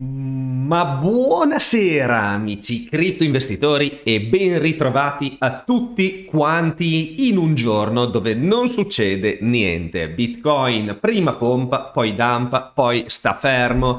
Ma buonasera amici cripto investitori e ben ritrovati a tutti quanti in un giorno dove non succede niente. Bitcoin prima pompa, poi dampa, poi sta fermo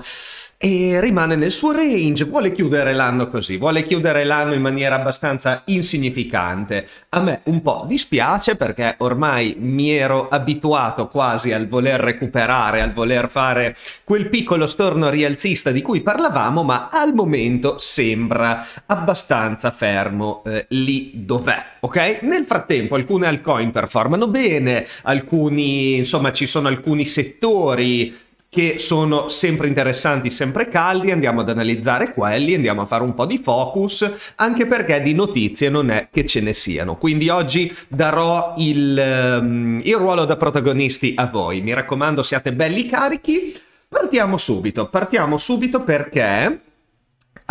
e rimane nel suo range, vuole chiudere l'anno così, vuole chiudere l'anno in maniera abbastanza insignificante. A me un po' dispiace perché ormai mi ero abituato quasi al voler recuperare, al voler fare quel piccolo storno rialzista di cui parlavamo, ma al momento sembra abbastanza fermo eh, lì dov'è, ok? Nel frattempo alcune altcoin performano bene, alcuni, insomma, ci sono alcuni settori che sono sempre interessanti, sempre caldi, andiamo ad analizzare quelli, andiamo a fare un po' di focus, anche perché di notizie non è che ce ne siano. Quindi oggi darò il, um, il ruolo da protagonisti a voi. Mi raccomando, siate belli carichi. Partiamo subito, partiamo subito perché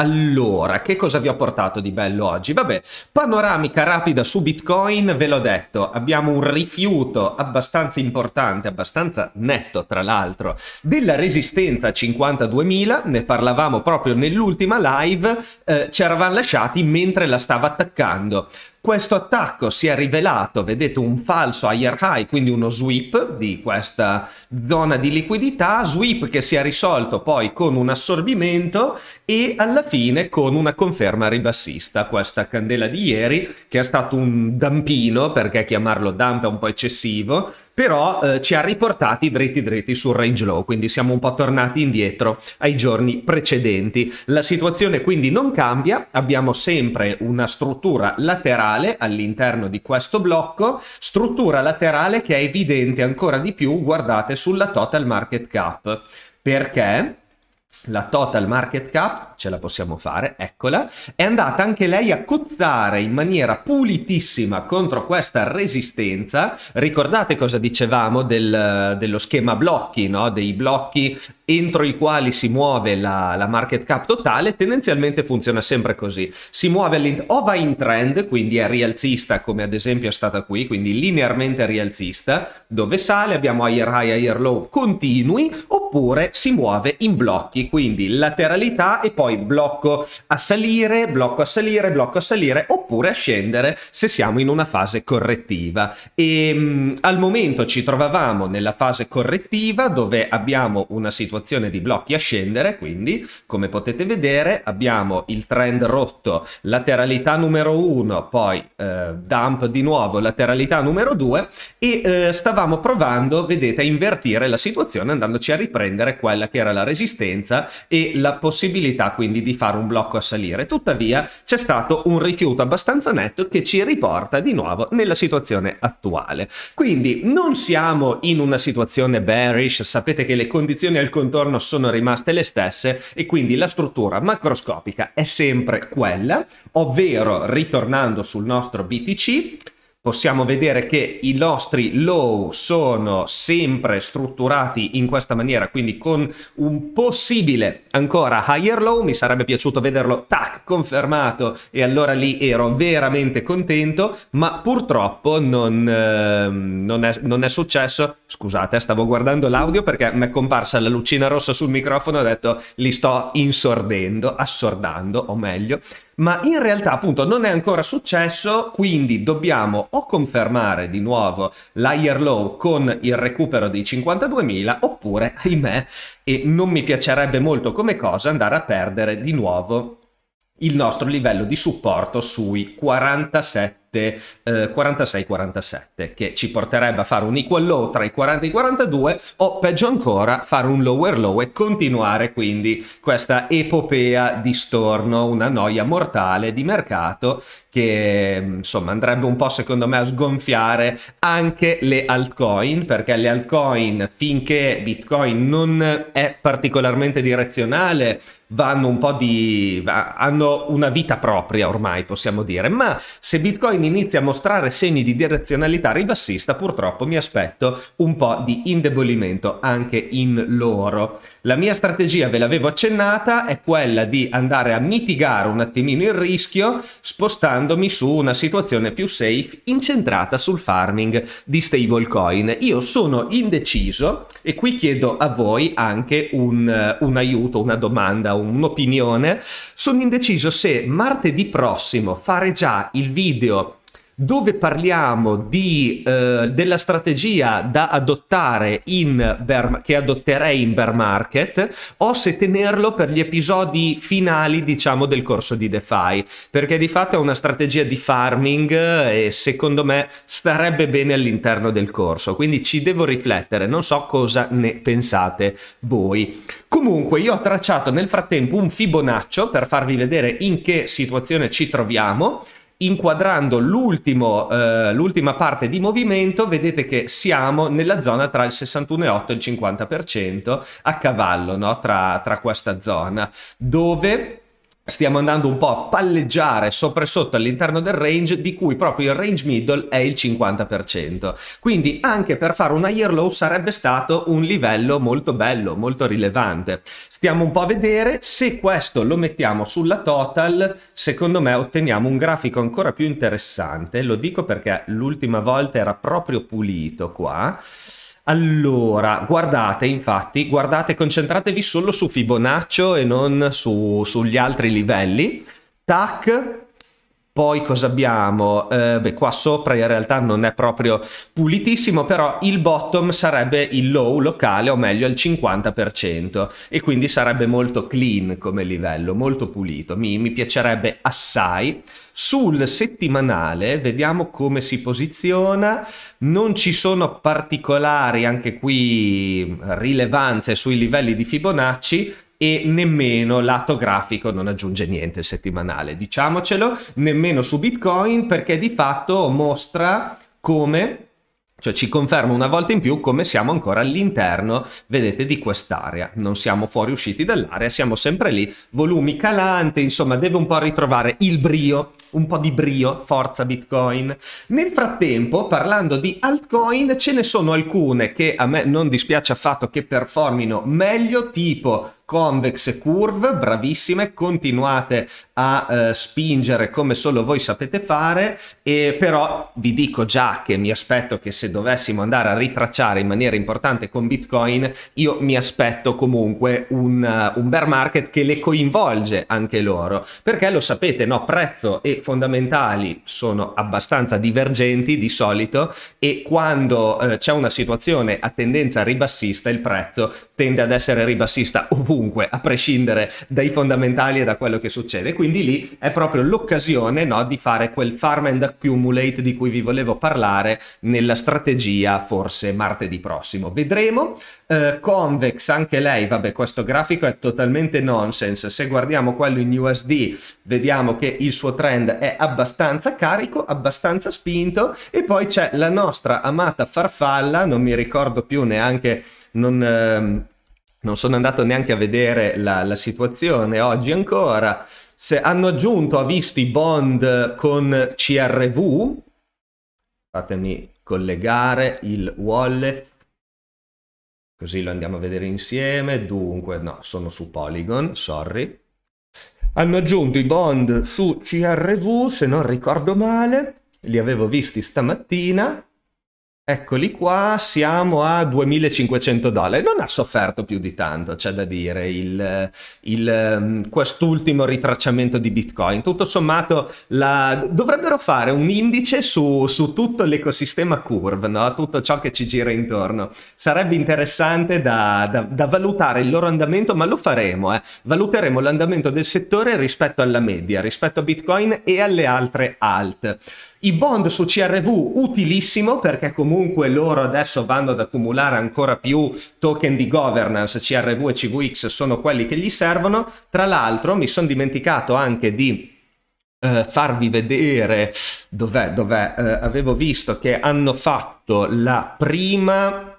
allora, che cosa vi ho portato di bello oggi? Vabbè, panoramica rapida su Bitcoin, ve l'ho detto, abbiamo un rifiuto abbastanza importante, abbastanza netto tra l'altro, della resistenza a 52.000, ne parlavamo proprio nell'ultima live, eh, ci eravamo lasciati mentre la stava attaccando. Questo attacco si è rivelato, vedete, un falso higher high, quindi uno sweep di questa zona di liquidità, sweep che si è risolto poi con un assorbimento e alla fine con una conferma ribassista. Questa candela di ieri, che è stato un dampino, perché chiamarlo dump è un po' eccessivo, però eh, ci ha riportati dritti dritti sul range low, quindi siamo un po' tornati indietro ai giorni precedenti. La situazione quindi non cambia, abbiamo sempre una struttura laterale all'interno di questo blocco, struttura laterale che è evidente ancora di più, guardate, sulla total market cap. Perché? la total market cap ce la possiamo fare, eccola, è andata anche lei a cozzare in maniera pulitissima contro questa resistenza. Ricordate cosa dicevamo del, dello schema blocchi, no? dei blocchi entro i quali si muove la, la market cap totale, tendenzialmente funziona sempre così. Si muove all'interno, o va in trend, quindi è rialzista come ad esempio è stata qui, quindi linearmente rialzista, dove sale, abbiamo higher high, higher low continui, oppure si muove in blocchi, quindi lateralità e poi poi blocco a salire, blocco a salire, blocco a salire oppure a scendere se siamo in una fase correttiva. E ehm, mh, al momento ci trovavamo nella fase correttiva dove abbiamo una situazione di blocchi a scendere, quindi come potete vedere abbiamo il trend rotto, lateralità numero 1, poi eh, dump di nuovo, lateralità numero 2 e eh, stavamo provando, vedete, a invertire la situazione andandoci a riprendere quella che era la resistenza e la possibilità quindi di fare un blocco a salire. Tuttavia c'è stato un rifiuto abbastanza netto che ci riporta di nuovo nella situazione attuale. Quindi non siamo in una situazione bearish, sapete che le condizioni al contorno sono rimaste le stesse e quindi la struttura macroscopica è sempre quella, ovvero ritornando sul nostro BTC possiamo vedere che i nostri low sono sempre strutturati in questa maniera, quindi con un possibile ancora higher low, mi sarebbe piaciuto vederlo tac confermato e allora lì ero veramente contento, ma purtroppo non, eh, non, è, non è, successo, scusate eh, stavo guardando l'audio perché mi è comparsa la lucina rossa sul microfono ho detto li sto insordendo, assordando o meglio, ma in realtà appunto non è ancora successo, quindi dobbiamo o confermare di nuovo l'higher low con il recupero dei 52.000 oppure, ahimè, e non mi piacerebbe molto come cosa andare a perdere di nuovo il nostro livello di supporto sui 47 forte eh, 46-47, che ci porterebbe a fare un equal low tra i 40 e i 42, o peggio ancora fare un lower low e continuare quindi questa epopea di storno, una noia mortale di mercato che mm, insomma andrebbe un po' secondo me a sgonfiare anche le altcoin, perché le altcoin finché Bitcoin non è particolarmente direzionale, vanno un po' di... hanno una vita propria ormai possiamo dire, ma se Bitcoin inizia a mostrare segni di direzionalità ribassista, purtroppo mi aspetto un po' di indebolimento anche in loro. La mia strategia, ve l'avevo accennata, è quella di andare a mitigare un attimino il rischio spostandomi su una situazione più safe incentrata sul farming di stablecoin. Io sono indeciso e qui chiedo a voi anche un, eh, un aiuto, una domanda, un'opinione. Sono indeciso se martedì prossimo fare già il video dove parliamo di, eh, della strategia da adottare in bear, che adotterei in bear market o se tenerlo per gli episodi finali diciamo del corso di DeFi perché di fatto è una strategia di farming eh, e secondo me starebbe bene all'interno del corso quindi ci devo riflettere non so cosa ne pensate voi comunque io ho tracciato nel frattempo un Fibonaccio per farvi vedere in che situazione ci troviamo inquadrando eh, l'ultima parte di movimento vedete che siamo nella zona tra il 61,8 e il 50% a cavallo no? tra, tra questa zona dove stiamo andando un po' a palleggiare sopra e sotto all'interno del range di cui proprio il range middle è il 50%. Quindi anche per fare una year low sarebbe stato un livello molto bello, molto rilevante. Stiamo un po' a vedere se questo lo mettiamo sulla total, secondo me otteniamo un grafico ancora più interessante, lo dico perché l'ultima volta era proprio pulito qua. Allora, guardate infatti, guardate, concentratevi solo su Fibonaccio e non su, sugli altri livelli. Tac, poi cosa abbiamo? Eh, beh, qua sopra in realtà non è proprio pulitissimo, però il bottom sarebbe il low locale, o meglio al 50%, e quindi sarebbe molto clean come livello, molto pulito. Mi, mi piacerebbe assai. Sul settimanale vediamo come si posiziona, non ci sono particolari anche qui eh, rilevanze sui livelli di Fibonacci, e nemmeno lato grafico non aggiunge niente settimanale, diciamocelo, nemmeno su Bitcoin perché di fatto mostra come cioè ci conferma una volta in più come siamo ancora all'interno, vedete, di quest'area. Non siamo fuori usciti dall'area, siamo sempre lì, volumi calanti, insomma, deve un po' ritrovare il brio un po' di brio, forza Bitcoin. Nel frattempo, parlando di altcoin, ce ne sono alcune che a me non dispiace affatto che performino meglio, tipo convex e curve, bravissime, continuate a eh, spingere come solo voi sapete fare, e però vi dico già che mi aspetto che se dovessimo andare a ritracciare in maniera importante con Bitcoin, io mi aspetto comunque un, uh, un bear market che le coinvolge anche loro, perché lo sapete, no, prezzo e fondamentali sono abbastanza divergenti di solito e quando eh, c'è una situazione a tendenza ribassista il prezzo tende ad essere ribassista ovunque ovunque, a prescindere dai fondamentali e da quello che succede. Quindi lì è proprio l'occasione no, di fare quel farm and accumulate di cui vi volevo parlare nella strategia forse martedì prossimo. Vedremo. Uh, Convex, anche lei, vabbè, questo grafico è totalmente nonsense. Se guardiamo quello in USD, vediamo che il suo trend è abbastanza carico, abbastanza spinto. E poi c'è la nostra amata farfalla, non mi ricordo più neanche... Non, uh, non sono andato neanche a vedere la, la situazione oggi ancora, se hanno aggiunto, ha visto i bond con CRV, fatemi collegare il wallet, così lo andiamo a vedere insieme, dunque no, sono su Polygon, sorry. Hanno aggiunto i bond su CRV, se non ricordo male, li avevo visti stamattina, Eccoli qua, siamo a 2500 dollari, non ha sofferto più di tanto, c'è da dire, il, il, ehm, quest'ultimo ritracciamento di Bitcoin. Tutto sommato la, dovrebbero fare un indice su, su tutto l'ecosistema curve, no? tutto ciò che ci gira intorno. Sarebbe interessante da, da, da valutare il loro andamento, ma lo faremo, eh? valuteremo l'andamento del settore rispetto alla media, rispetto a Bitcoin e alle altre alt. I bond su CRV utilissimo perché comunque loro adesso vanno ad accumulare ancora più token di governance, CRV e CVX sono quelli che gli servono. Tra l'altro mi sono dimenticato anche di eh, farvi vedere dov'è, dov'è, eh, avevo visto che hanno fatto la prima...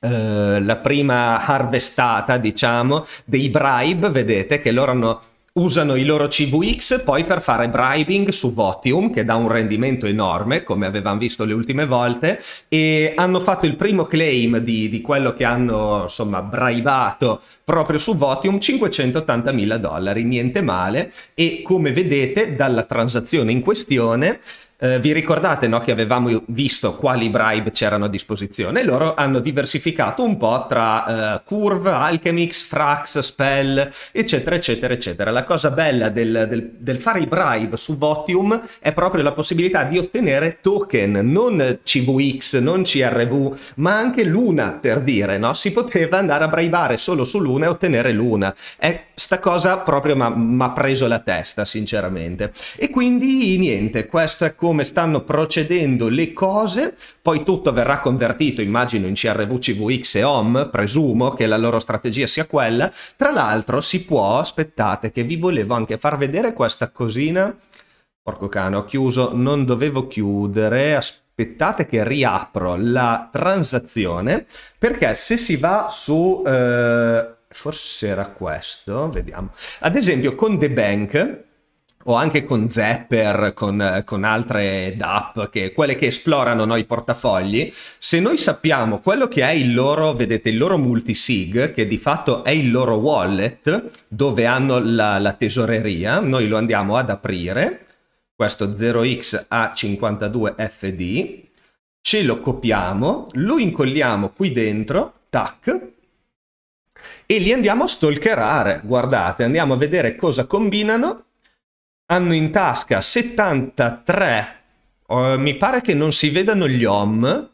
Eh, la prima harvestata diciamo dei bribe vedete che loro hanno usano i loro CVX poi per fare bribing su Votium che dà un rendimento enorme come avevamo visto le ultime volte e hanno fatto il primo claim di, di quello che hanno insomma bribato proprio su Votium 580 mila dollari niente male e come vedete dalla transazione in questione eh, vi ricordate no, che avevamo visto quali bribe c'erano a disposizione? Loro hanno diversificato un po' tra eh, Curve, Alchemix, Frax, Spell, eccetera, eccetera, eccetera. La cosa bella del, del, del, fare i bribe su Votium è proprio la possibilità di ottenere token, non CVX, non CRV, ma anche Luna, per dire, no? Si poteva andare a bribare solo su Luna e ottenere Luna. E eh, sta cosa proprio mi ha preso la testa, sinceramente. E quindi niente, questo è come come stanno procedendo le cose, poi tutto verrà convertito, immagino, in CRV, CVX e OM, presumo che la loro strategia sia quella. Tra l'altro si può, aspettate che vi volevo anche far vedere questa cosina. Porco cane, ho chiuso, non dovevo chiudere, aspettate che riapro la transazione, perché se si va su... Eh, forse era questo, vediamo. Ad esempio con The Bank o anche con Zepper, con, con altre DAP, che, quelle che esplorano i portafogli, se noi sappiamo quello che è il loro, vedete, il loro multisig, che di fatto è il loro wallet, dove hanno la, la tesoreria, noi lo andiamo ad aprire, questo 0xA52FD, ce lo copiamo, lo incolliamo qui dentro, tac, e li andiamo a stalkerare. Guardate, andiamo a vedere cosa combinano hanno in tasca 73. Uh, eh, mi pare che non si vedano gli OM.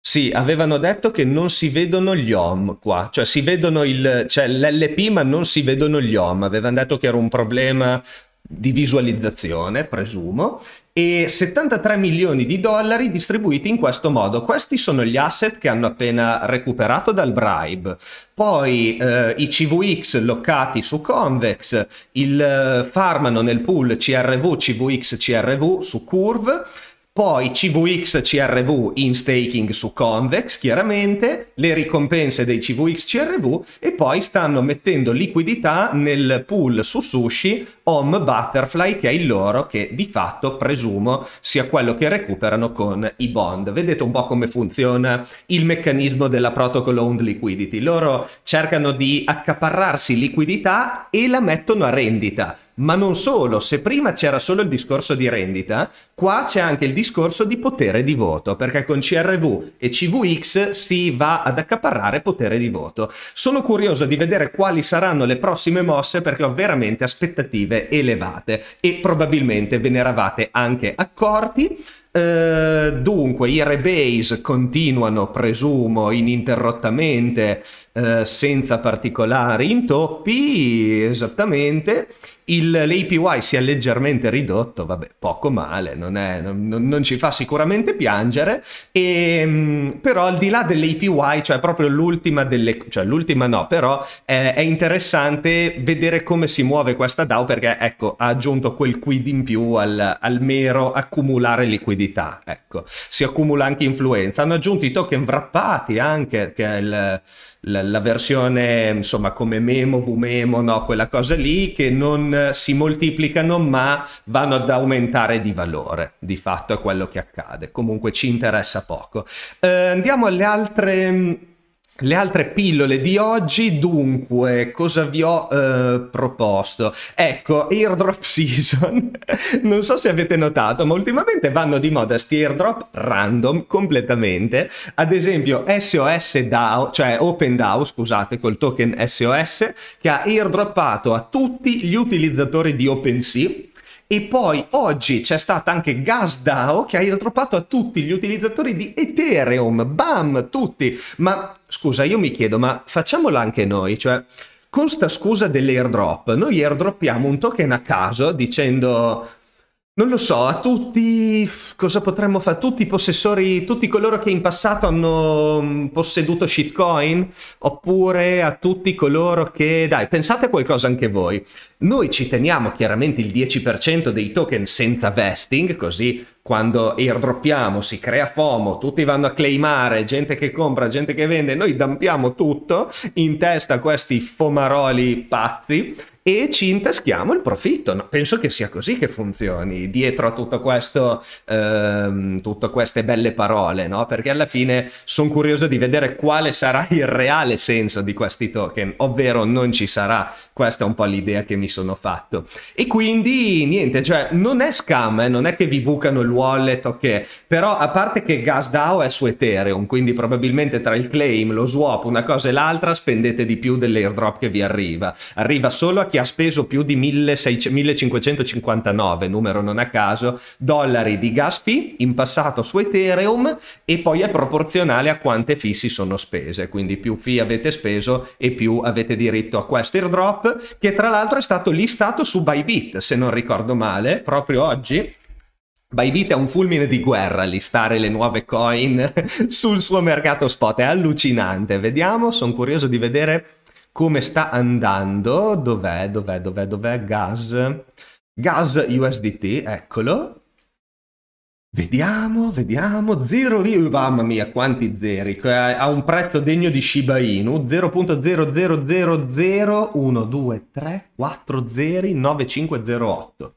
Sì, avevano detto che non si vedono gli OM qua, cioè si vedono il, cioè l'LP ma non si vedono gli OM, avevano detto che era un problema di visualizzazione, presumo, e 73 milioni di dollari distribuiti in questo modo. Questi sono gli asset che hanno appena recuperato dal bribe. Poi eh, i CVX loccati su Convex, il eh, farmano nel pool CRV, CVX, CRV su Curve poi CVX CRV in staking su Convex, chiaramente, le ricompense dei CVX CRV e poi stanno mettendo liquidità nel pool su Sushi Home Butterfly che è il loro che di fatto presumo sia quello che recuperano con i bond. Vedete un po' come funziona il meccanismo della protocol owned liquidity. Loro cercano di accaparrarsi liquidità e la mettono a rendita ma non solo, se prima c'era solo il discorso di rendita, qua c'è anche il discorso di potere di voto, perché con CRV e CVX si va ad accaparrare potere di voto. Sono curioso di vedere quali saranno le prossime mosse perché ho veramente aspettative elevate e probabilmente ve ne eravate anche accorti. Uh, dunque, i rebase continuano, presumo, ininterrottamente, uh, senza particolari intoppi, esattamente. Il, L'APY si è leggermente ridotto, vabbè, poco male, non, è, non, non ci fa sicuramente piangere, e, ehm, però al di là dell'APY, cioè proprio l'ultima delle, cioè l'ultima no, però è, eh, è interessante vedere come si muove questa DAO perché, ecco, ha aggiunto quel quid in più al, al mero accumulare liquidità, ecco, si accumula anche influenza. Hanno aggiunto i token wrappati anche, che è il, la, la versione, insomma, come memo, vmemo, no, quella cosa lì, che non eh, si moltiplicano ma vanno ad aumentare di valore, di fatto è quello che accade, comunque ci interessa poco. Eh, andiamo alle altre mm, le altre pillole di oggi, dunque, cosa vi ho eh, proposto? Ecco, airdrop season. non so se avete notato, ma ultimamente vanno di moda sti airdrop random completamente. Ad esempio SOS DAO, cioè Open DAO, scusate, col token SOS, che ha airdroppato a tutti gli utilizzatori di OpenSea e poi oggi c'è stata anche GasDAO che ha ritropato a tutti gli utilizzatori di Ethereum. Bam, tutti. Ma scusa, io mi chiedo, ma facciamola anche noi, cioè con sta scusa dell'airdrop, noi airdroppiamo un token a caso dicendo non lo so, a tutti cosa potremmo fare? Tutti i possessori, tutti coloro che in passato hanno mm, posseduto shitcoin, oppure a tutti coloro che, dai, pensate a qualcosa anche voi. Noi ci teniamo chiaramente il 10% dei token senza vesting, così quando airdroppiamo si crea FOMO, tutti vanno a claimare, gente che compra, gente che vende, noi dampiamo tutto in testa a questi fomaroli pazzi e ci intaschiamo il profitto. No, penso che sia così che funzioni dietro a tutto questo, ehm, tutte queste belle parole, no? perché alla fine sono curioso di vedere quale sarà il reale senso di questi token, ovvero non ci sarà. Questa è un po' l'idea che mi sono fatto. E quindi niente, cioè non è scam, eh? non è che vi bucano il wallet, ok, però a parte che GasDAO è su Ethereum, quindi probabilmente tra il claim, lo swap, una cosa e l'altra spendete di più dell'airdrop che vi arriva. Arriva solo a che ha speso più di 1559, numero non a caso, dollari di gas fee in passato su Ethereum e poi è proporzionale a quante fee si sono spese, quindi più fee avete speso e più avete diritto a questo airdrop che tra l'altro è stato listato su Bybit, se non ricordo male, proprio oggi. Bybit è un fulmine di guerra listare le nuove coin sul suo mercato spot, è allucinante. Vediamo, sono curioso di vedere come sta andando, dov'è, dov'è, dov'è, dov'è, gas, gas USDT, eccolo, Vediamo, vediamo, 0, mamma mia, quanti zeri, ha un prezzo degno di Shiba Inu, 0.0000123409508.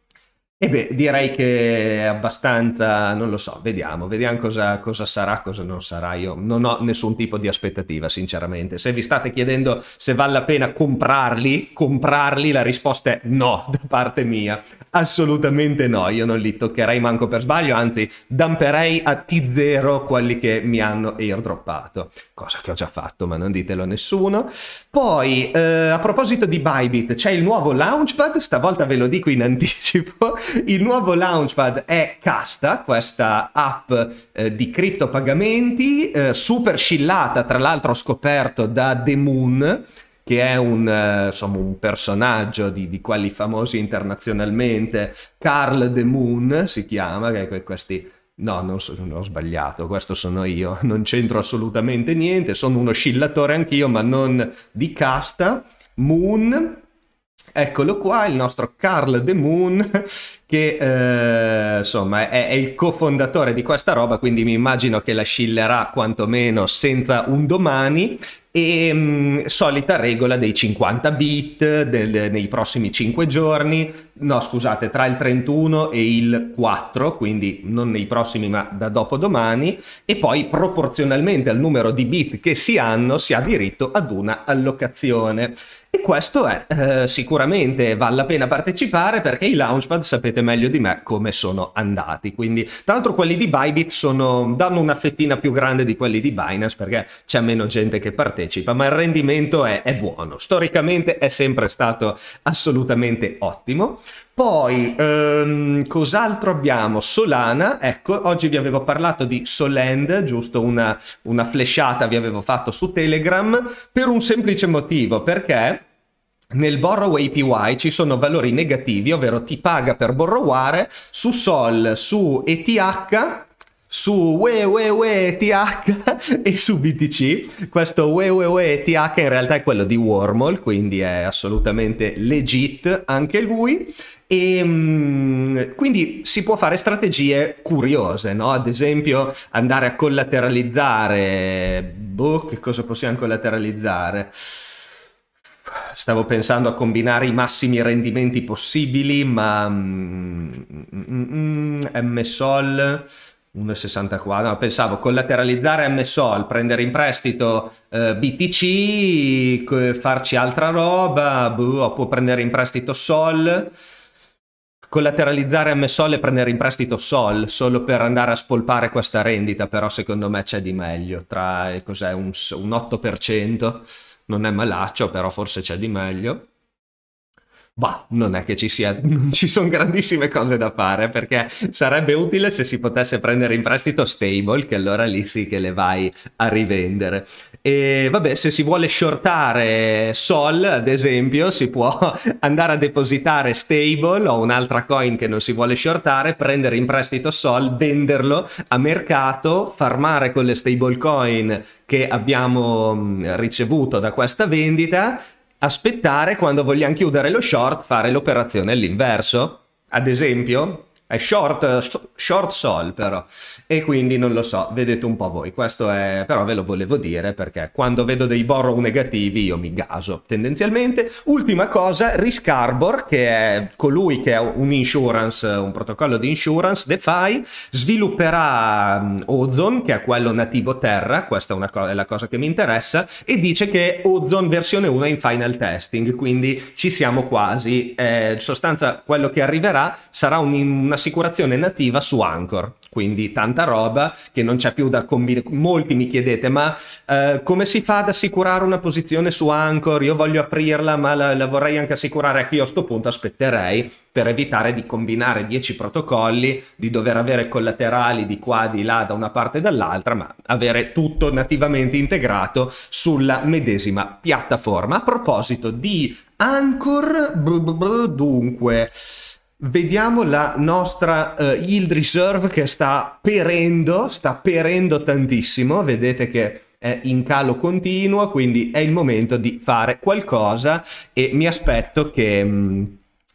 E beh, direi che è abbastanza, non lo so, vediamo, vediamo cosa, cosa, sarà, cosa non sarà. Io non ho nessun tipo di aspettativa, sinceramente. Se vi state chiedendo se vale la pena comprarli, comprarli, la risposta è no, da parte mia. Assolutamente no, io non li toccherei manco per sbaglio, anzi, damperei a T0 quelli che mi hanno airdroppato, cosa che ho già fatto, ma non ditelo a nessuno. Poi, eh, a proposito di Bybit, c'è il nuovo Launchpad, stavolta ve lo dico in anticipo il nuovo Launchpad è Casta, questa app eh, di criptopagamenti, eh, super scillata, tra l'altro scoperto da The Moon, che è un, eh, insomma, un personaggio di, di, quelli famosi internazionalmente, Carl The Moon si chiama, che è questi... No, non, so, non ho sbagliato, questo sono io, non c'entro assolutamente niente, sono un oscillatore anch'io, ma non di casta. Moon, Eccolo qua, il nostro Carl The Moon che eh, insomma è, è, il cofondatore di questa roba, quindi mi immagino che la scillerà quantomeno senza un domani. E mh, mm, solita regola dei 50 bit del, nei prossimi 5 giorni, no scusate, tra il 31 e il 4, quindi non nei prossimi ma da dopodomani, e poi proporzionalmente al numero di bit che si hanno si ha diritto ad una allocazione. E questo è eh, sicuramente vale la pena partecipare perché i Launchpad sapete sapete meglio di me come sono andati. Quindi, tra l'altro, quelli di Bybit sono, danno una fettina più grande di quelli di Binance perché c'è meno gente che partecipa, ma il rendimento è, è buono. Storicamente è sempre stato assolutamente ottimo. Poi, ehm, cos'altro abbiamo? Solana, ecco, oggi vi avevo parlato di Solend, giusto una, una flashata vi avevo fatto su Telegram, per un semplice motivo, perché nel borrow APY ci sono valori negativi, ovvero ti paga per borroware su Sol, su ETH su WWETH e su BTC. Questo WWETH in realtà è quello di Wormall, quindi è assolutamente legit anche lui. E ehm, quindi si può fare strategie curiose, no? Ad esempio andare a collateralizzare, boh, che cosa possiamo collateralizzare? Stavo pensando a combinare i massimi rendimenti possibili, ma MSOL mm, mm, mm, 1,64. No, pensavo collateralizzare MSOL, prendere in prestito eh, BTC, farci altra roba, boh, può prendere in prestito SOL. Collateralizzare MSOL e prendere in prestito SOL solo per andare a spolpare questa rendita, però secondo me c'è di meglio, tra cos'è, un, un 8% non è malaccio, però forse c'è di meglio. Bah, non è che ci sia, non ci sono grandissime cose da fare perché sarebbe utile se si potesse prendere in prestito Stable, che allora lì sì che le vai a rivendere. E vabbè, se si vuole shortare Sol, ad esempio, si può andare a depositare Stable o un'altra coin che non si vuole shortare, prendere in prestito Sol, venderlo a mercato, farmare con le stable coin che abbiamo mm, ricevuto da questa vendita, aspettare quando vogliamo chiudere lo short, fare l'operazione all'inverso. Ad esempio, è short, short sol però, e quindi non lo so, vedete un po' voi, questo è, però ve lo volevo dire perché quando vedo dei borrow negativi io mi gaso tendenzialmente. Ultima cosa, Risk Riscarbor che è colui che è un insurance, un protocollo di insurance, DeFi, svilupperà mm, Ozone che è quello nativo Terra, questa è, co è la cosa che mi interessa, e dice che Ozone versione 1 è in final testing, quindi ci siamo quasi, eh, in sostanza quello che arriverà sarà un, una un'assicurazione nativa su Anchor, quindi tanta roba che non c'è più da combinare. Molti mi chiedete, ma eh, come si fa ad assicurare una posizione su Anchor? Io voglio aprirla, ma la, la vorrei anche assicurare. Ecco, io a questo punto aspetterei per evitare di combinare 10 protocolli, di dover avere collaterali di qua, di là, da una parte e dall'altra, ma avere tutto nativamente integrato sulla medesima piattaforma. A proposito di Anchor, dunque, Vediamo la nostra uh, yield reserve che sta perendo, sta perendo tantissimo, vedete che è in calo continuo, quindi è il momento di fare qualcosa e mi aspetto che... Mh, mm,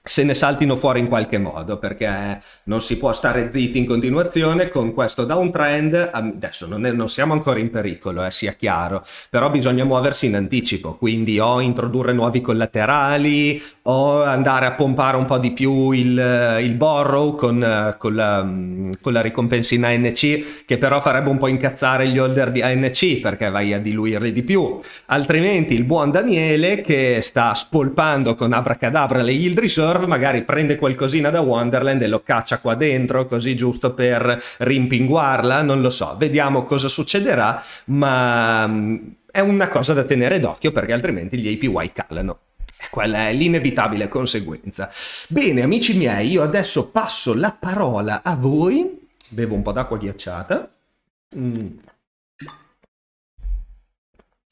se ne saltino fuori in qualche modo perché non si può stare zitti in continuazione con questo downtrend adesso non, è, non siamo ancora in pericolo eh, sia chiaro però bisogna muoversi in anticipo quindi o introdurre nuovi collaterali o andare a pompare un po' di più il, il borrow con, con, la, mm, con la ricompensa in ANC che però farebbe un po' incazzare gli holder di ANC perché vai a diluirli di più altrimenti il buon Daniele che sta spolpando con abracadabra le yield reserve Norv magari prende qualcosina da Wonderland e lo caccia qua dentro, così giusto per rimpinguarla, non lo so, vediamo cosa succederà, ma mm, è una cosa da tenere d'occhio perché altrimenti gli APY calano. quella è l'inevitabile conseguenza. Bene, amici miei, io adesso passo la parola a voi. Bevo un po' d'acqua ghiacciata. Mm.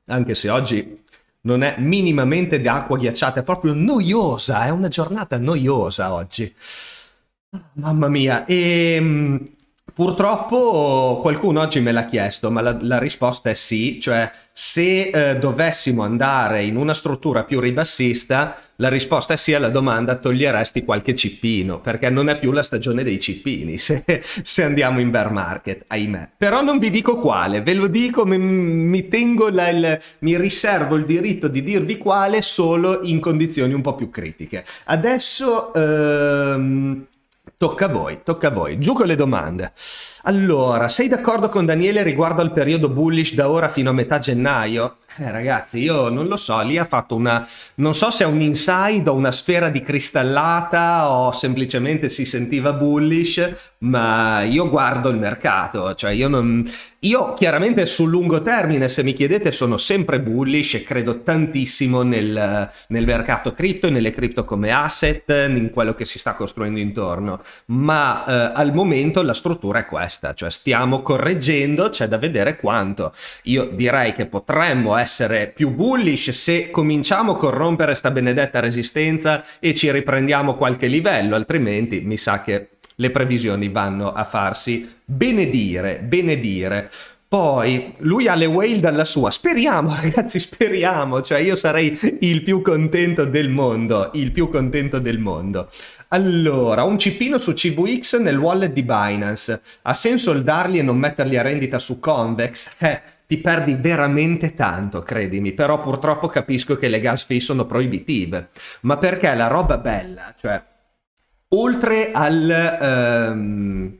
Anche se oggi non è minimamente di acqua ghiacciata, è proprio noiosa, è una giornata noiosa oggi. Mamma mia, e ehm, purtroppo qualcuno oggi me l'ha chiesto, ma la, la, risposta è sì, cioè se eh, dovessimo andare in una struttura più ribassista, la risposta è sì alla domanda toglieresti qualche cippino, perché non è più la stagione dei cippini se, se andiamo in bear market, ahimè. Però non vi dico quale, ve lo dico, mi, mi, la, il, mi riservo il diritto di dirvi quale solo in condizioni un po' più critiche. Adesso... Ehm... Tocca a voi, tocca a voi. Giù con le domande. Allora, sei d'accordo con Daniele riguardo al periodo bullish da ora fino a metà gennaio? Eh, ragazzi, io non lo so, lì ha fatto una... non so se è un inside o una sfera di cristallata o semplicemente si sentiva bullish, ma io guardo il mercato, cioè io non... Io chiaramente sul lungo termine, se mi chiedete, sono sempre bullish e credo tantissimo nel, nel mercato cripto e nelle cripto come asset, in quello che si sta costruendo intorno, ma eh, al momento la struttura è questa, cioè stiamo correggendo, c'è da vedere quanto. Io direi che potremmo essere essere più bullish se cominciamo a corrompere sta benedetta resistenza e ci riprendiamo qualche livello, altrimenti mi sa che le previsioni vanno a farsi benedire, benedire. Poi lui ha le whale dalla sua. Speriamo, ragazzi, speriamo. Cioè, io sarei il più contento del mondo. Il più contento del mondo. Allora, un cipino su CVX nel wallet di Binance. Ha senso il darli e non metterli a rendita su Convex? Eh ti perdi veramente tanto, credimi, però purtroppo capisco che le gas fee sono proibitive, ma perché la roba bella, cioè, oltre al... Ehm,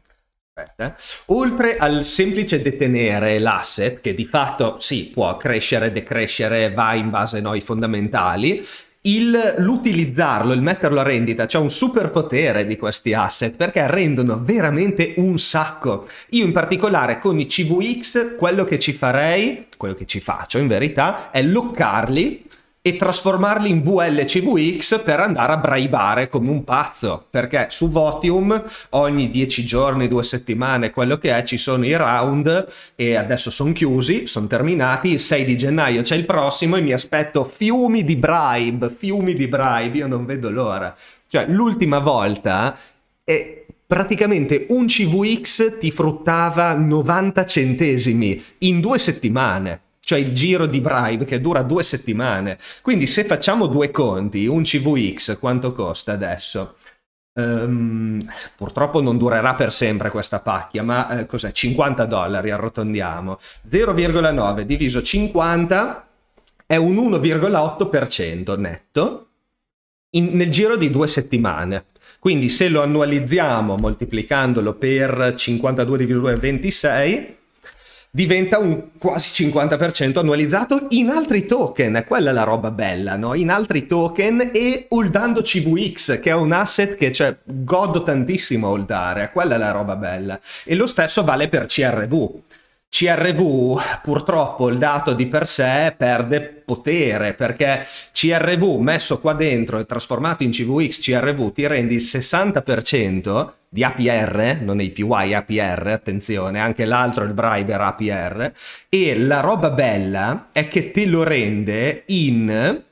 aspetta, eh, oltre al semplice detenere l'asset, che di fatto sì, può crescere, decrescere, va in base no, ai fondamentali, il, l'utilizzarlo, il metterlo a rendita, c'è cioè un potere di questi asset perché rendono veramente un sacco. Io in particolare con i CVX quello che ci farei, quello che ci faccio in verità, è loccarli e trasformarli in VLCVX per andare a braibare come un pazzo, perché su Votium ogni 10 giorni, 2 settimane, quello che è, ci sono i round e adesso sono chiusi, sono terminati, il 6 di gennaio c'è il prossimo e mi aspetto fiumi di bribe, fiumi di bribe, io non vedo l'ora. Cioè, l'ultima volta è eh, praticamente un CVX ti fruttava 90 centesimi in due settimane cioè il giro di Brive che dura due settimane. Quindi se facciamo due conti, un CVX quanto costa adesso? Um, purtroppo non durerà per sempre questa pacchia, ma eh, cos'è? 50 dollari, arrotondiamo. 0,9 diviso 50 è un 1,8% netto in, nel giro di due settimane. Quindi se lo annualizziamo moltiplicandolo per 52 diviso 26 diventa un quasi 50% annualizzato in altri token, quella è la roba bella, no? in altri token e holdando CVX, che è un asset che cioè, godo tantissimo a holdare, quella è la roba bella. E lo stesso vale per CRV. CRV purtroppo il dato di per sé perde potere perché CRV messo qua dentro e trasformato in CVX CRV ti rendi il 60% di APR, non i APY, APR, attenzione, anche l'altro il briber APR e la roba bella è che te lo rende in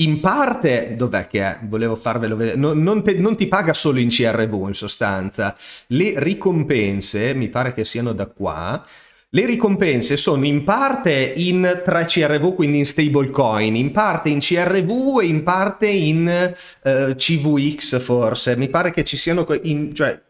in parte, dov'è che è? Volevo farvelo vedere. No, non, te, non, ti paga solo in CRV in sostanza. Le ricompense, mi pare che siano da qua. Le ricompense sono in parte in 3 CRV, quindi in stablecoin, in parte in CRV e in parte in eh, CVX forse. Mi pare che ci siano in, cioè,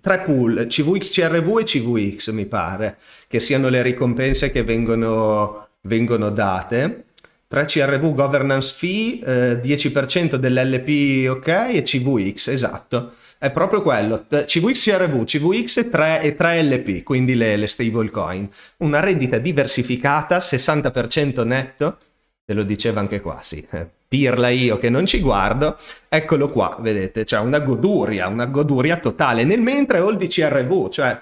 tre pool, CVX, CRV e CVX mi pare, che siano le ricompense che vengono, vengono date. 3 CRV governance fee, eh, 10% dell'LP ok e CVX, esatto. È proprio quello, CVX CRV, CVX e 3, e 3 LP, quindi le, le stablecoin. Una rendita diversificata, 60% netto, te lo diceva anche qua, sì. Eh, pirla io che non ci guardo, eccolo qua, vedete, c'è cioè una goduria, una goduria totale. Nel mentre ho il DCRV, cioè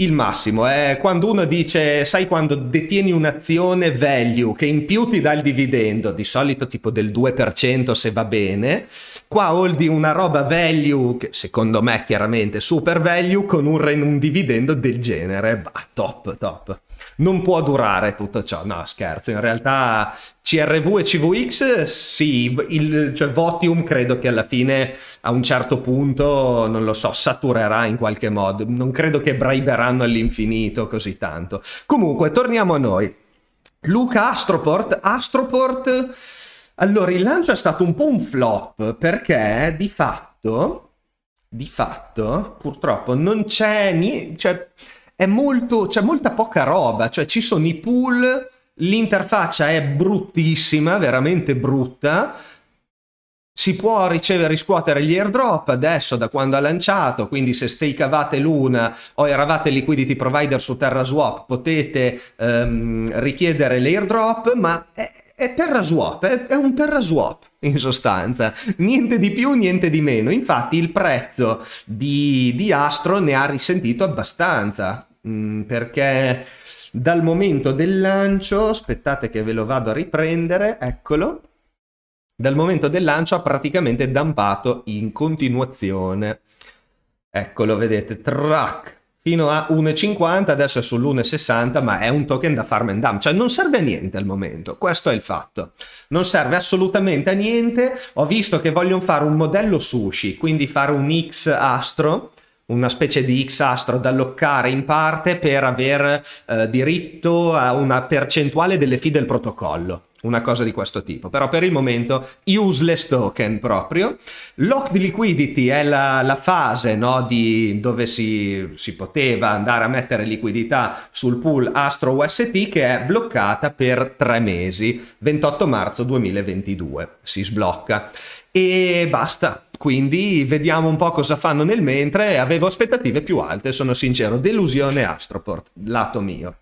il massimo è eh. quando uno dice, sai quando detieni un'azione value che in più ti dà il dividendo, di solito tipo del 2% se va bene, qua holdi una roba value, che secondo me chiaramente super value, con un, un dividendo del genere, bah, top, top non può durare tutto ciò. No, scherzo, in realtà CRV e CVX sì, il, cioè, Votium credo che alla fine a un certo punto, non lo so, saturerà in qualche modo. Non credo che briberanno all'infinito così tanto. Comunque, torniamo a noi. Luca Astroport, Astroport... Allora, il lancio è stato un po' un flop perché di fatto, di fatto, purtroppo non c'è niente, cioè è molto, c'è molta poca roba, cioè ci sono i pool, l'interfaccia è bruttissima, veramente brutta, si può ricevere e riscuotere gli airdrop adesso da quando ha lanciato, quindi se stakeavate l'una o eravate liquidity provider su TerraSwap potete ehm, richiedere l'airdrop, ma è, è TerraSwap, è, è un TerraSwap in sostanza, niente di più, niente di meno. Infatti il prezzo di, di Astro ne ha risentito abbastanza, Mm, perché dal momento del lancio, aspettate che ve lo vado a riprendere, eccolo, dal momento del lancio ha praticamente dumpato in continuazione. Eccolo, vedete, track fino a 1,50, adesso è sull'1,60, ma è un token da farm and dump, cioè non serve a niente al momento, questo è il fatto. Non serve assolutamente a niente, ho visto che vogliono fare un modello sushi, quindi fare un X astro, una specie di X-astro da alloccare in parte per aver eh, diritto a una percentuale delle fee del protocollo. Una cosa di questo tipo, però per il momento useless token proprio. Locked liquidity è la, la fase no, di, dove si, si poteva andare a mettere liquidità sul pool Astro UST che è bloccata per tre mesi, 28 marzo 2022 si sblocca e basta, quindi vediamo un po' cosa fanno nel mentre. Avevo aspettative più alte, sono sincero. Delusione Astroport, lato mio.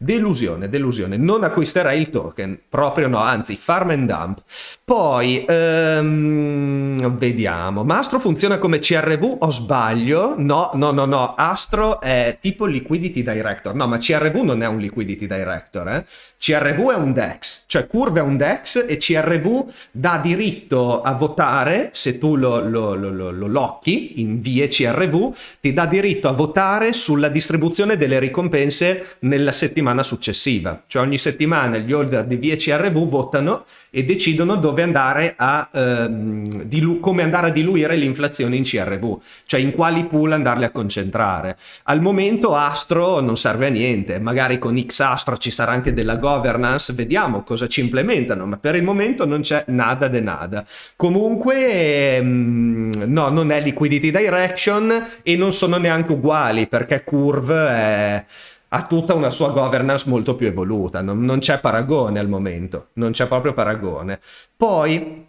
Delusione, delusione, non acquisterai il token, proprio no, anzi farm and dump. Poi, um, vediamo, Mastro funziona come CRV o sbaglio? No, no, no, no, Astro è tipo liquidity director, no, ma CRV non è un liquidity director, eh? CRV è un DEX, cioè curva è un DEX e CRV dà diritto a votare, se tu lo, lo, lo, lo, lo locchi in vie CRV, ti dà diritto a votare sulla distribuzione delle ricompense nella settimana settimana successiva, cioè ogni settimana gli holder di VCRV votano e decidono dove andare a, ehm, dilu- come andare a diluire l'inflazione in CRV, cioè in quali pool andarle a concentrare. Al momento Astro non serve a niente, magari con X Astro ci sarà anche della governance, vediamo cosa ci implementano, ma per il momento non c'è nada de nada. Comunque, ehm, no, non è liquidity direction e non sono neanche uguali perché curve è ha tutta una sua governance molto più evoluta, non, non c'è paragone al momento, non c'è proprio paragone. Poi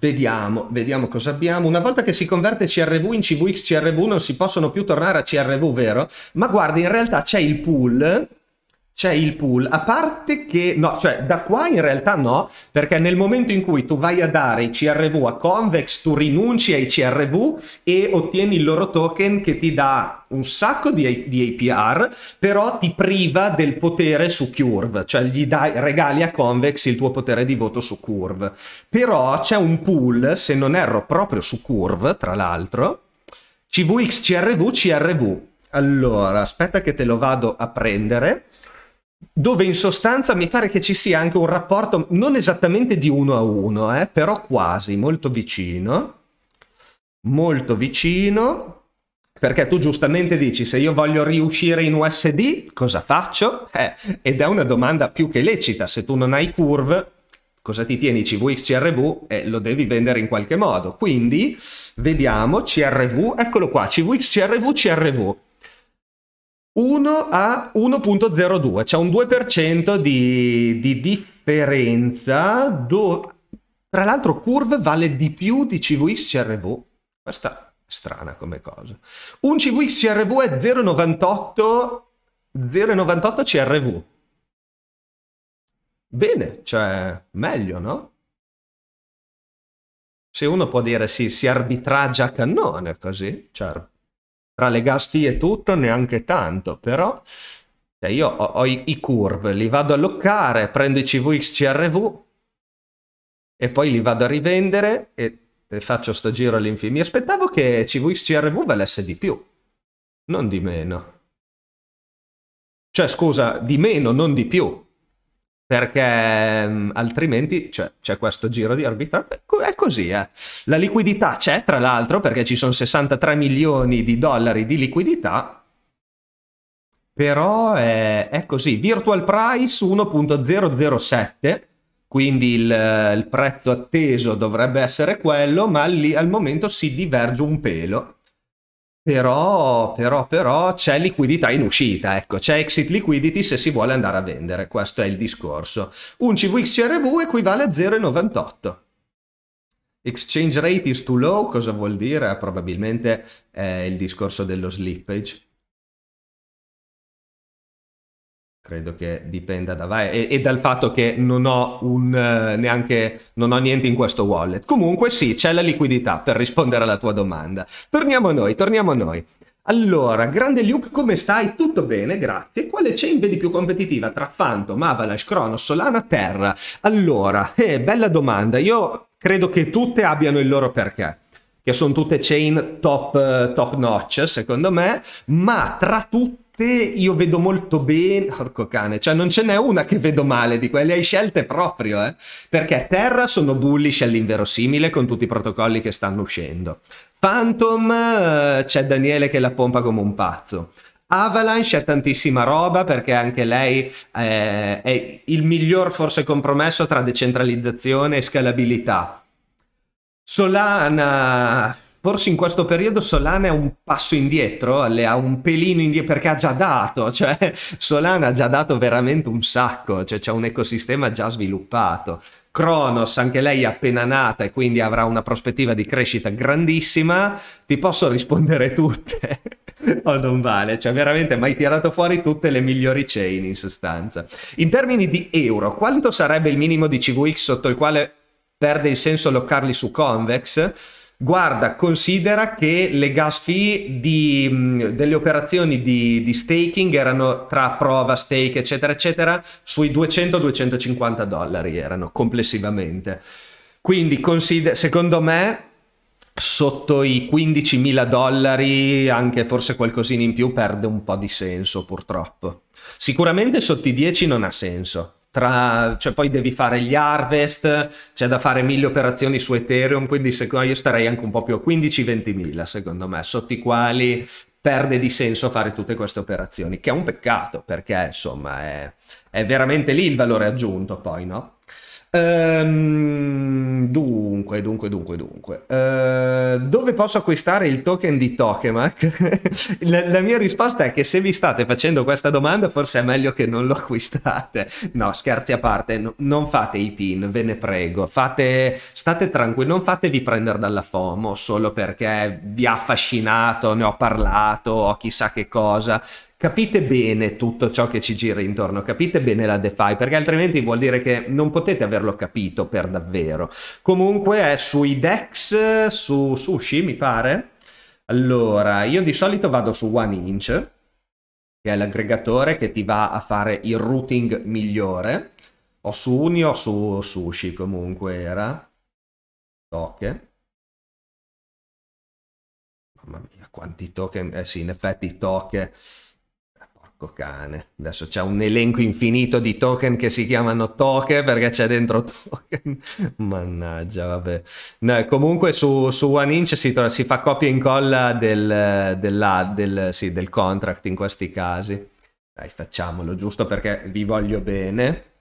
Vediamo, vediamo cosa abbiamo. Una volta che si converte CRV in CVX CRV non si possono più tornare a CRV, vero? Ma guarda, in realtà c'è il pool c'è il pool, a parte che no, cioè da qua in realtà no, perché nel momento in cui tu vai a dare i CRV a Convex, tu rinunci ai CRV e ottieni il loro token che ti dà un sacco di, di APR, però ti priva del potere su Curve, cioè gli dai, regali a Convex il tuo potere di voto su Curve. Però c'è un pool, se non erro proprio su Curve, tra l'altro, CVX CRV CRV. Allora, aspetta che te lo vado a prendere dove in sostanza mi pare che ci sia anche un rapporto non esattamente di uno a uno, eh, però quasi, molto vicino, molto vicino, perché tu giustamente dici se io voglio riuscire in USD cosa faccio? Eh, ed è una domanda più che lecita, se tu non hai curve cosa ti tieni CVX, CRV eh, lo devi vendere in qualche modo, quindi vediamo CRV, eccolo qua, CVX, CRV, CRV 1 a 1.02, c'è un 2% di, di differenza. Do... Tra l'altro Curve vale di più di CVX CRV. Questa è strana come cosa. Un CVX CRV è 0,98 0,98 CRV. Bene, cioè meglio, no? Se uno può dire sì, si arbitraggia a cannone così, cioè tra le gas fee e tutto neanche tanto, però cioè io ho, ho i, i, curve, li vado a loccare, prendo i CVX CRV e poi li vado a rivendere e, e faccio sto giro all'infinito. Mi aspettavo che CVX CRV valesse di più, non di meno. Cioè scusa, di meno, non di più perché mm, altrimenti cioè, c'è questo giro di arbitrato. Ecco, è così, eh. La liquidità c'è, tra l'altro, perché ci sono 63 milioni di dollari di liquidità. Però è, è così. Virtual price 1.007, quindi il, il, prezzo atteso dovrebbe essere quello, ma lì al momento si diverge un pelo. Però, però, però c'è liquidità in uscita, ecco, c'è exit liquidity se si vuole andare a vendere, questo è il discorso. Un CVX CRV equivale a 0,98. Exchange rate is too low, cosa vuol dire? Probabilmente è il discorso dello slippage Credo che dipenda da vai e, e, dal fatto che non ho un uh, neanche non ho niente in questo wallet. Comunque sì, c'è la liquidità per rispondere alla tua domanda. Torniamo a noi, torniamo a noi. Allora, grande Luke, come stai? Tutto bene, grazie. Quale chain vedi più competitiva tra Phantom, Avalanche, Cronos, Solana, Terra? Allora, eh, bella domanda. Io credo che tutte abbiano il loro perché che sono tutte chain top, eh, top notch secondo me, ma tra tutte io vedo molto bene, porco cane, cioè non ce n'è una che vedo male di quelle hai scelte proprio, eh? Perché Terra sono bullish all'inverosimile con tutti i protocolli che stanno uscendo. Phantom eh, c'è Daniele che la pompa come un pazzo. Avalanche ha tantissima roba perché anche lei è, eh, è il miglior forse compromesso tra decentralizzazione e scalabilità. Solana Forse in questo periodo Solana è un passo indietro, le ha un pelino indietro perché ha già dato, cioè Solana ha già dato veramente un sacco, cioè c'è un ecosistema già sviluppato. Kronos, anche lei è appena nata e quindi avrà una prospettiva di crescita grandissima, ti posso rispondere tutte. o oh, non vale, cioè veramente mai tirato fuori tutte le migliori chain in sostanza. In termini di euro, quanto sarebbe il minimo di CVX sotto il quale perde il senso loccarli su Convex? Guarda, considera che le gas fee di, mm, delle operazioni di, di, staking erano tra prova, stake, eccetera, eccetera, sui 200-250 dollari erano complessivamente. Quindi, consider- secondo me, sotto i 15.000 dollari, anche forse qualcosina in più, perde un po' di senso, purtroppo. Sicuramente sotto i 10 non ha senso tra, cioè poi devi fare gli harvest, c'è da fare mille operazioni su Ethereum, quindi secondo me io starei anche un po' più a 15-20 mila, secondo me, sotto i quali perde di senso fare tutte queste operazioni, che è un peccato perché insomma è, è veramente lì il valore aggiunto poi, no? Ehm, dunque, dunque, dunque, dunque. Ehm, dove posso acquistare il token di Tokemak? la, la, mia risposta è che se vi state facendo questa domanda forse è meglio che non lo acquistate. No, scherzi a parte, no, non fate i pin, ve ne prego. Fate, state tranquilli, non fatevi prendere dalla FOMO solo perché vi ha affascinato, ne ho parlato, o chissà che cosa capite bene tutto ciò che ci gira intorno, capite bene la DeFi, perché altrimenti vuol dire che non potete averlo capito per davvero. Comunque è sui DEX, su Sushi mi pare. Allora, io di solito vado su One Inch, che è l'aggregatore che ti va a fare il routing migliore, o su Uni o su Sushi comunque era. Tocche. Mamma mia, quanti token, eh sì, in effetti token Porco cane. Adesso c'è un elenco infinito di token che si chiamano token perché c'è dentro token. Mannaggia, vabbè. No, comunque su, su OneInch si, si, fa copia e incolla del, del, del, sì, del contract in questi casi. Dai, facciamolo giusto perché vi voglio bene.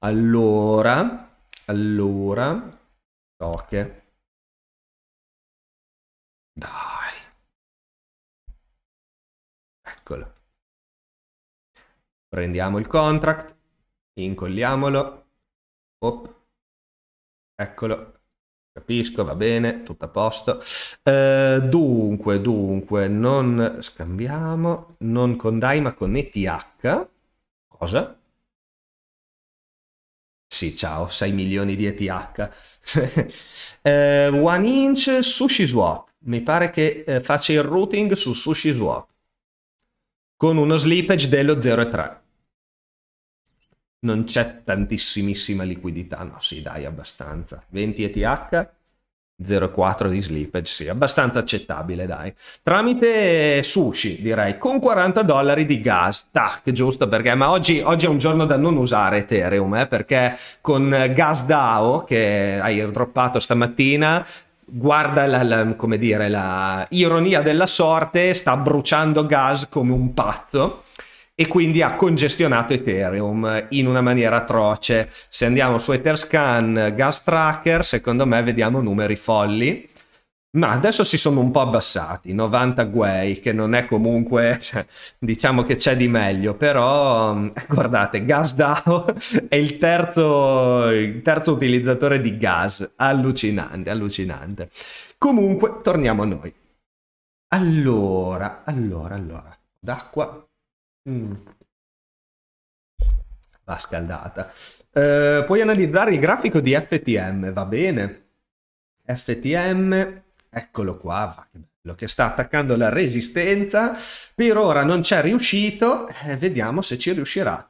Allora, allora, token. Dai. Prendiamo il contract, incolliamolo, Op. eccolo, capisco, va bene, tutto a posto. Eh, dunque, dunque, non scambiamo, non con DAI ma con ETH, cosa? Sì, ciao, 6 milioni di ETH. eh, one inch sushi swap. Mi pare che eh, faccia il routing su sushi swap con uno slippage dello 0,3. Non c'è tantissimissima liquidità, no sì dai abbastanza. 20 ETH, 0,4 di slippage, sì, abbastanza accettabile dai. Tramite sushi direi, con 40 dollari di gas, tac, giusto perché, ma oggi, oggi è un giorno da non usare Ethereum, eh, perché con gas DAO che hai droppato stamattina guarda la, la, come dire, la ironia della sorte, sta bruciando gas come un pazzo e quindi ha congestionato Ethereum in una maniera atroce. Se andiamo su Etherscan, Gas Tracker, secondo me vediamo numeri folli. Ma adesso si sono un po' abbassati, 90 guai, che non è comunque, cioè, diciamo che c'è di meglio, però eh, guardate, GasDAO è il terzo, il terzo utilizzatore di gas, allucinante, allucinante. Comunque, torniamo a noi. Allora, allora, allora, d'acqua. Mm. Va scaldata. Eh, puoi analizzare il grafico di FTM, va bene? FTM Eccolo qua, va, che bello, che sta attaccando la resistenza. Per ora non c'è riuscito, eh, vediamo se ci riuscirà.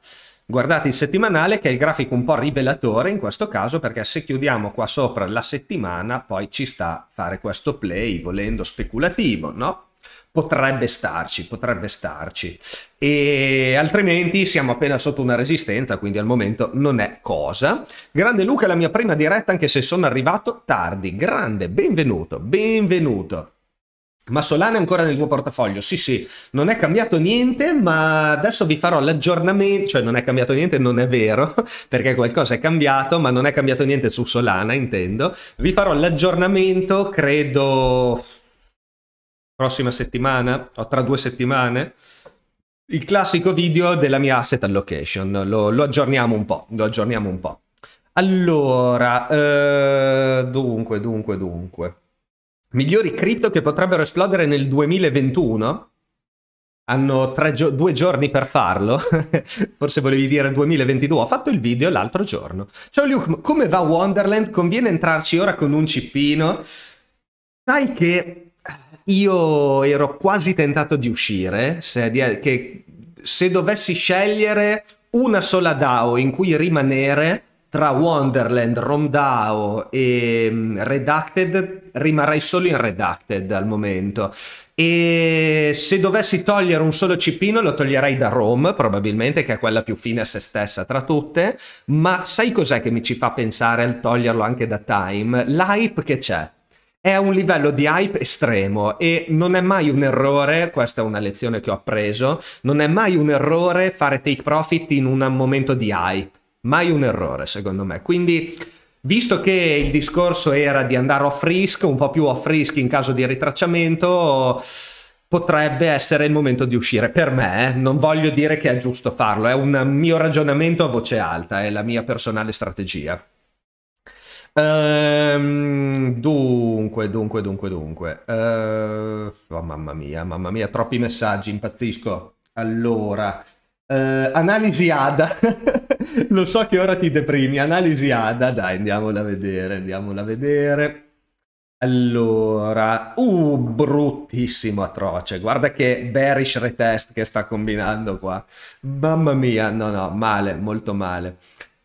Guardate il settimanale che è il grafico un po' rivelatore in questo caso perché se chiudiamo qua sopra la settimana poi ci sta fare questo play volendo speculativo, no? potrebbe starci, potrebbe starci. E altrimenti siamo appena sotto una resistenza, quindi al momento non è cosa. Grande Luca, la mia prima diretta, anche se sono arrivato tardi. Grande, benvenuto, benvenuto. Ma Solana è ancora nel tuo portafoglio? Sì, sì, non è cambiato niente, ma adesso vi farò l'aggiornamento, cioè non è cambiato niente, non è vero, perché qualcosa è cambiato, ma non è cambiato niente su Solana, intendo. Vi farò l'aggiornamento, credo, prossima settimana o tra due settimane il classico video della mia asset allocation. Lo, lo aggiorniamo un po', lo aggiorniamo un po'. Allora, eh, dunque, dunque, dunque. Migliori cripto che potrebbero esplodere nel 2021? Hanno gio- due giorni per farlo, forse volevi dire 2022, ho fatto il video l'altro giorno. Ciao Luke, come va Wonderland? Conviene entrarci ora con un cippino? Sai che io ero quasi tentato di uscire, se, di, che, se dovessi scegliere una sola DAO in cui rimanere tra Wonderland, Rom DAO e mm, Redacted rimarrei solo in Redacted al momento e se dovessi togliere un solo cipino lo toglierei da Rome probabilmente che è quella più fine a se stessa tra tutte ma sai cos'è che mi ci fa pensare al toglierlo anche da Time? L'hype che c'è è a un livello di hype estremo e non è mai un errore, questa è una lezione che ho appreso, non è mai un errore fare take profit in un momento di hype, mai un errore secondo me. Quindi Visto che il discorso era di andare off risk, un po' più off risk in caso di ritracciamento, potrebbe essere il momento di uscire. Per me, eh? non voglio dire che è giusto farlo, è un mio ragionamento a voce alta, è la mia personale strategia. Ehm, dunque, dunque, dunque, dunque. Ehm, oh, mamma mia, mamma mia, troppi messaggi, impazzisco. Allora, eh, analisi ADA. Lo so che ora ti deprimi. Analisi ADA, dai, andiamola a vedere, andiamola a vedere. Allora, uh, bruttissimo atroce. Guarda che bearish retest che sta combinando qua. Mamma mia, no, no, male, molto male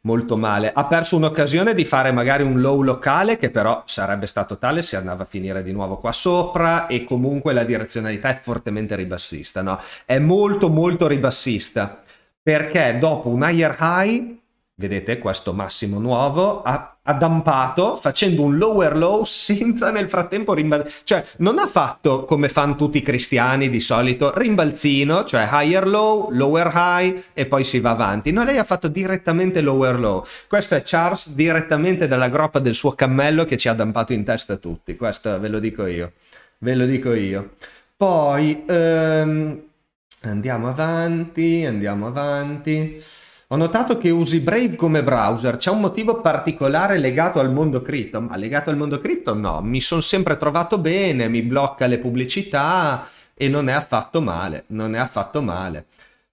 molto male. Ha perso un'occasione di fare magari un low locale che però sarebbe stato tale se andava a finire di nuovo qua sopra e comunque la direzionalità è fortemente ribassista, no? È molto molto ribassista perché dopo un higher high Vedete questo massimo nuovo ha, ha dampato facendo un lower low senza nel frattempo rimbalzare, cioè non ha fatto come fanno tutti i cristiani di solito, rimbalzino, cioè higher low, lower high e poi si va avanti. No, lei ha fatto direttamente lower low. Questo è Charles direttamente dalla groppa del suo cammello che ci ha dampato in testa tutti, questo ve lo dico io, ve lo dico io. Poi ehm, andiamo avanti, andiamo avanti. Ho notato che usi Brave come browser, c'è un motivo particolare legato al mondo cripto, ma legato al mondo cripto no, mi sono sempre trovato bene, mi blocca le pubblicità e non è affatto male, non è affatto male.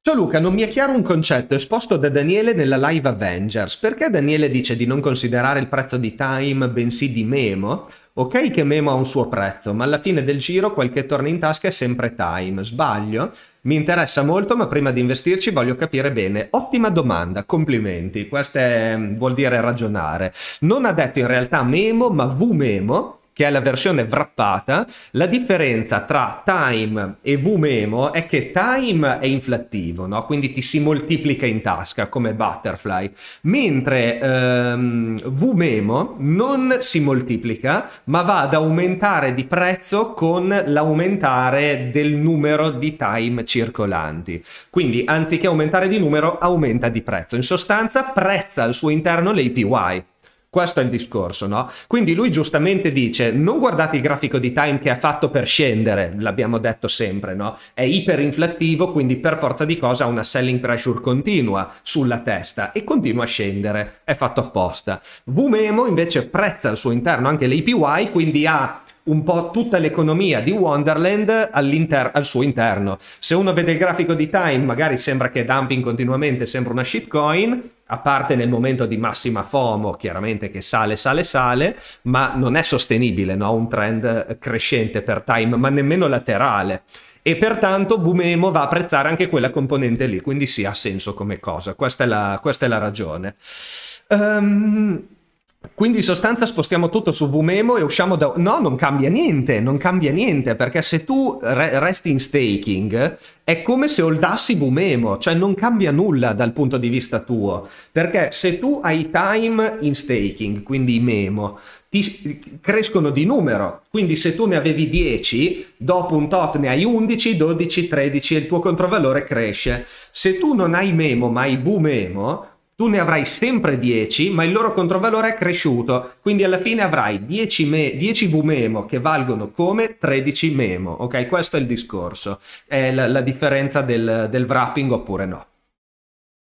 Ciao Luca, non mi è chiaro un concetto esposto da Daniele nella live Avengers. Perché Daniele dice di non considerare il prezzo di Time bensì di Memo? Ok che Memo ha un suo prezzo, ma alla fine del giro quel che torna in tasca è sempre Time. Sbaglio? Mi interessa molto, ma prima di investirci voglio capire bene. Ottima domanda, complimenti. Questo mm, vuol dire ragionare. Non ha detto in realtà Memo, ma V che è la versione wrappata, la differenza tra time e vmemo è che time è inflattivo, no? quindi ti si moltiplica in tasca come butterfly, mentre ehm, vmemo non si moltiplica ma va ad aumentare di prezzo con l'aumentare del numero di time circolanti. Quindi anziché aumentare di numero aumenta di prezzo, in sostanza prezza al suo interno l'APY, questo è il discorso, no? Quindi lui giustamente dice: non guardate il grafico di time che ha fatto per scendere, l'abbiamo detto sempre, no? È iperinflattivo, quindi per forza di cosa ha una selling pressure continua sulla testa e continua a scendere. È fatto apposta. Vumemo invece prezza al suo interno anche le quindi ha un po' tutta l'economia di Wonderland al suo interno. Se uno vede il grafico di Time, magari sembra che dumping continuamente sembra una shitcoin, a parte nel momento di massima FOMO, chiaramente che sale, sale, sale, ma non è sostenibile no? un trend crescente per Time, ma nemmeno laterale. E pertanto Bumemo va a apprezzare anche quella componente lì, quindi sì, ha senso come cosa. Questa è la, questa è la ragione. Um, quindi in sostanza spostiamo tutto su Vumemo e usciamo da... No, non cambia niente, non cambia niente, perché se tu re- resti in staking è come se holdassi Vumemo, cioè non cambia nulla dal punto di vista tuo, perché se tu hai time in staking, quindi Memo, ti crescono di numero, quindi se tu ne avevi 10, dopo un tot ne hai 11, 12, 13 e il tuo controvalore cresce. Se tu non hai Memo ma hai Vumemo, tu ne avrai sempre 10, ma il loro controvalore è cresciuto, quindi alla fine avrai 10, me- 10 v che valgono come 13 memo, ok? Questo è il discorso, è la, la differenza del, del wrapping oppure no.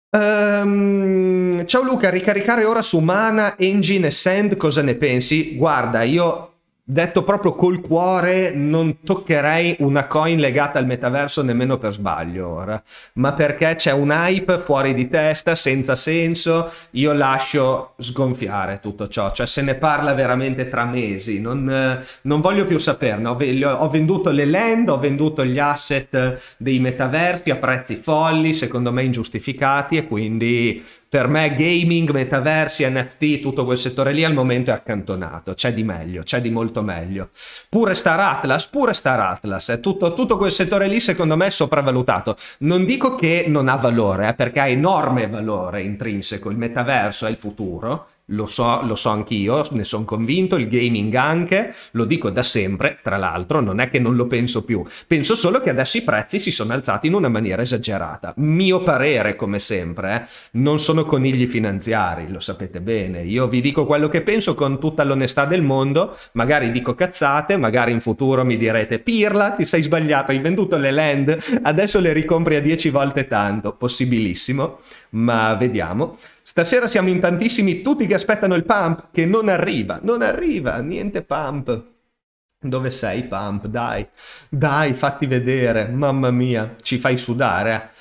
Um, ciao Luca, ricaricare ora su Mana, Engine e Sand, cosa ne pensi? Guarda, io detto proprio col cuore, non toccherei una coin legata al metaverso nemmeno per sbaglio ora, ma perché c'è un hype fuori di testa, senza senso, io lascio sgonfiare tutto ciò, cioè se ne parla veramente tra mesi, non, eh, non voglio più saperne, ho, ho venduto le land, ho venduto gli asset dei metaversi a prezzi folli, secondo me ingiustificati e quindi per me gaming, metaversi, NFT, tutto quel settore lì al momento è accantonato, c'è di meglio, c'è di molto meglio. Pure Star Atlas, pure Star Atlas, eh, tutto, tutto, quel settore lì secondo me è sopravvalutato. Non dico che non ha valore, eh, perché ha enorme valore intrinseco, il metaverso è il futuro, lo so, lo so anch'io, ne sono convinto, il gaming anche, lo dico da sempre, tra l'altro, non è che non lo penso più, penso solo che adesso i prezzi si sono alzati in una maniera esagerata. Mio parere, come sempre, eh? non sono conigli finanziari, lo sapete bene, io vi dico quello che penso con tutta l'onestà del mondo, magari dico cazzate, magari in futuro mi direte pirla, ti sei sbagliato, hai venduto le land, adesso le ricompri a 10 volte tanto, possibilissimo, ma vediamo. Stasera siamo in tantissimi, tutti che aspettano il pump, che non arriva, non arriva, niente pump. Dove sei pump? Dai, dai, fatti vedere, mamma mia, ci fai sudare. Eh.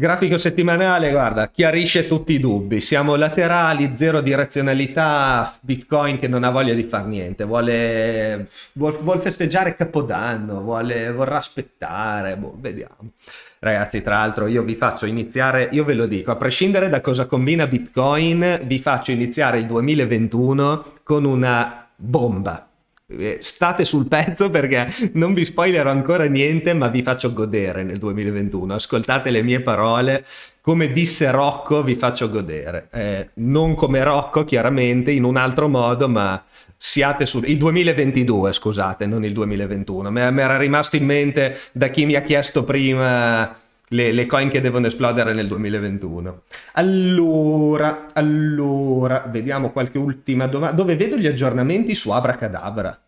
Grafico settimanale, guarda, chiarisce tutti i dubbi. Siamo laterali, zero direzionalità, Bitcoin che non ha voglia di far niente, vuole, vuol, vuol festeggiare Capodanno, vuole, vorrà aspettare, boh, vediamo. Ragazzi, tra l'altro io vi faccio iniziare, io ve lo dico, a prescindere da cosa combina Bitcoin, vi faccio iniziare il 2021 con una bomba eh, state sul pezzo perché non vi spoilerò ancora niente, ma vi faccio godere nel 2021. Ascoltate le mie parole. Come disse Rocco, vi faccio godere. Eh, non come Rocco, chiaramente, in un altro modo, ma siate sul... Il 2022, scusate, non il 2021. Mi era rimasto in mente da chi mi ha chiesto prima le, le, coin che devono esplodere nel 2021. Allora, allora, vediamo qualche ultima domanda. Dove vedo gli aggiornamenti su Abracadabra?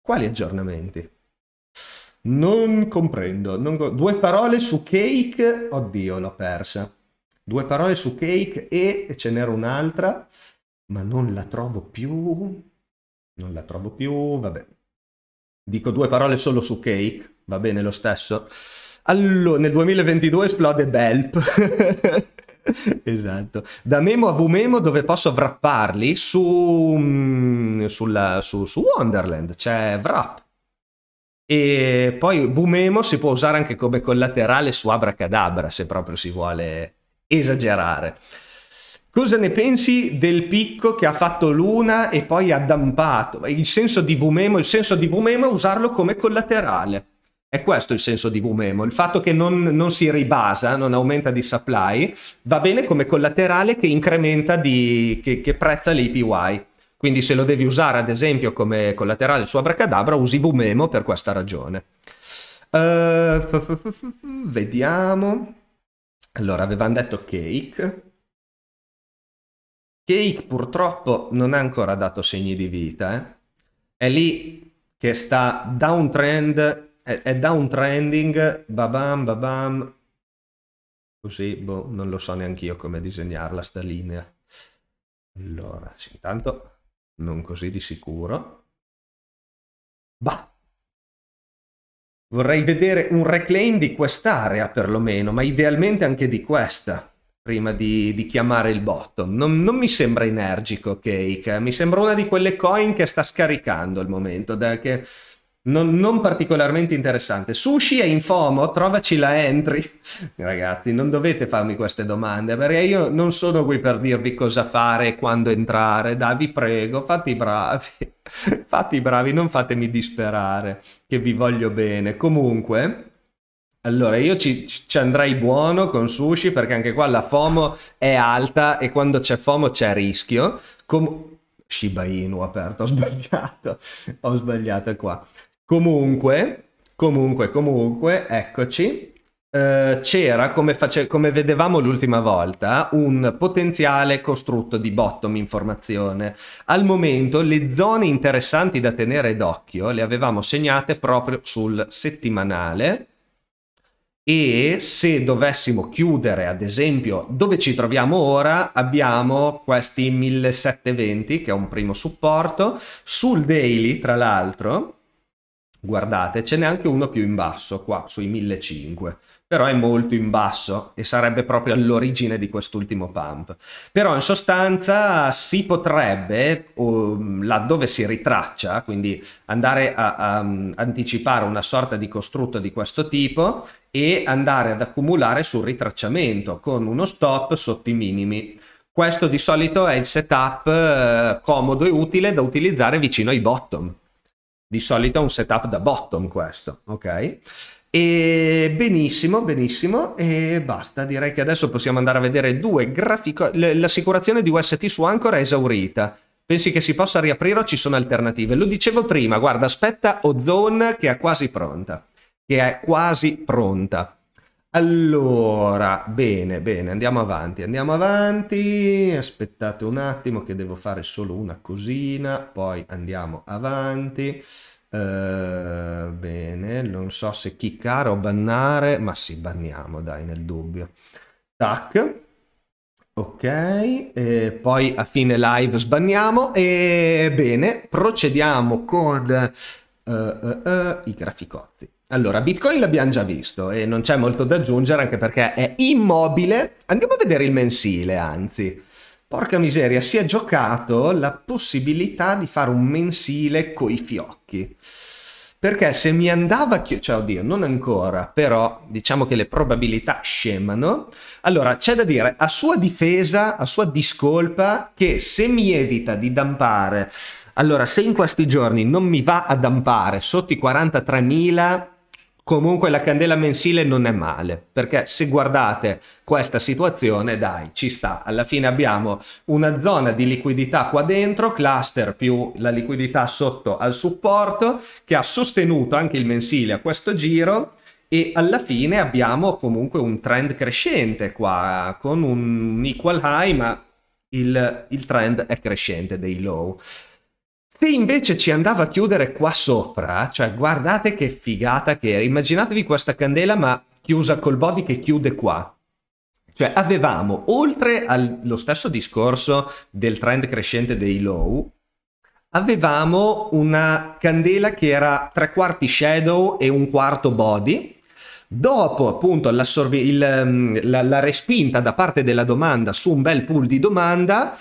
Quali aggiornamenti? Non comprendo. Non co- due parole su Cake. Oddio, l'ho persa. Due parole su Cake e, e ce n'era un'altra, ma non la trovo più. Non la trovo più, vabbè. Dico due parole solo su Cake, va bene lo stesso? Allora, nel 2022 esplode Belp. esatto. Da Memo a Vumemo dove posso wrapparli su, mm, sulla, su, su Wonderland, c'è wrap. E poi Vumemo si può usare anche come collaterale su Abracadabra se proprio si vuole esagerare. Cosa ne pensi del picco che ha fatto Luna e poi ha dampato? Il senso di Vumemo, il senso di Vumemo è usarlo come collaterale. È questo il senso di Vumemo, il fatto che non, non, si ribasa, non aumenta di supply, va bene come collaterale che incrementa, di, che, che prezza le Quindi se lo devi usare ad esempio come collaterale su Abracadabra, usi Vumemo per questa ragione. Uh, vediamo. Allora, avevamo detto Cake. Cake purtroppo non ha ancora dato segni di vita. Eh? È lì che sta downtrend è, è downtrending, babam, babam. Così, boh, non lo so neanche io come disegnarla sta linea. Allora, sì, intanto non così di sicuro. Bah! Vorrei vedere un reclaim di quest'area perlomeno, ma idealmente anche di questa, prima di, di chiamare il bottom. Non, non, mi sembra energico Cake, mi sembra una di quelle coin che sta scaricando al momento, da che non, non, particolarmente interessante. Sushi è in FOMO, trovaci la entry. Ragazzi, non dovete farmi queste domande perché io non sono qui per dirvi cosa fare e quando entrare. Dai, vi prego, fate i bravi. fate i bravi, non fatemi disperare, che vi voglio bene. Comunque, allora, io ci, ci, andrei buono con sushi perché anche qua la FOMO è alta e quando c'è FOMO c'è rischio. Com- Shiba Inu aperto, ho sbagliato, ho sbagliato qua. Comunque, comunque, comunque, eccoci. Eh, c'era, come, face- come vedevamo l'ultima volta, un potenziale costrutto di bottom informazione. Al momento le zone interessanti da tenere d'occhio le avevamo segnate proprio sul settimanale, e se dovessimo chiudere ad esempio dove ci troviamo ora abbiamo questi 1720 che è un primo supporto sul daily tra l'altro Guardate, ce n'è anche uno più in basso, qua sui 1500, però è molto in basso e sarebbe proprio all'origine di quest'ultimo pump. Però in sostanza si potrebbe, laddove si ritraccia, quindi andare a, a anticipare una sorta di costrutto di questo tipo e andare ad accumulare sul ritracciamento con uno stop sotto i minimi. Questo di solito è il setup eh, comodo e utile da utilizzare vicino ai bottom di solito è un setup da bottom questo, ok? E benissimo, benissimo, e basta. Direi che adesso possiamo andare a vedere due grafico. L'assicurazione di UST su Anchor è esaurita. Pensi che si possa riaprire o ci sono alternative? Lo dicevo prima, guarda, aspetta Ozone che è quasi pronta. Che è quasi pronta. Allora, bene, bene, andiamo avanti, andiamo avanti, aspettate un attimo che devo fare solo una cosina, poi andiamo avanti, uh, bene, non so se chiccare o bannare, ma sì, banniamo dai nel dubbio, tac, ok, e poi a fine live sbanniamo e bene, procediamo con uh, uh, i graficozzi. Allora, Bitcoin l'abbiamo già visto e non c'è molto da aggiungere anche perché è immobile. Andiamo a vedere il mensile, anzi. Porca miseria, si è giocato la possibilità di fare un mensile coi fiocchi. Perché se mi andava, chi... cioè oddio, non ancora, però diciamo che le probabilità scemano. Allora, c'è da dire, a sua difesa, a sua discolpa, che se mi evita di dampare allora, se in questi giorni non mi va a dampare sotto i 43.000, comunque la candela mensile non è male, perché se guardate questa situazione, dai, ci sta. Alla fine abbiamo una zona di liquidità qua dentro, cluster più la liquidità sotto al supporto, che ha sostenuto anche il mensile a questo giro, e alla fine abbiamo comunque un trend crescente qua, con un equal high, ma il, il trend è crescente dei low. Se invece ci andava a chiudere qua sopra, cioè guardate che figata che era, immaginatevi questa candela ma chiusa col body che chiude qua. Cioè avevamo, oltre allo stesso discorso del trend crescente dei low, avevamo una candela che era tre quarti shadow e un quarto body. Dopo appunto il, ehm, la, la respinta da parte della domanda su un bel pool di domanda,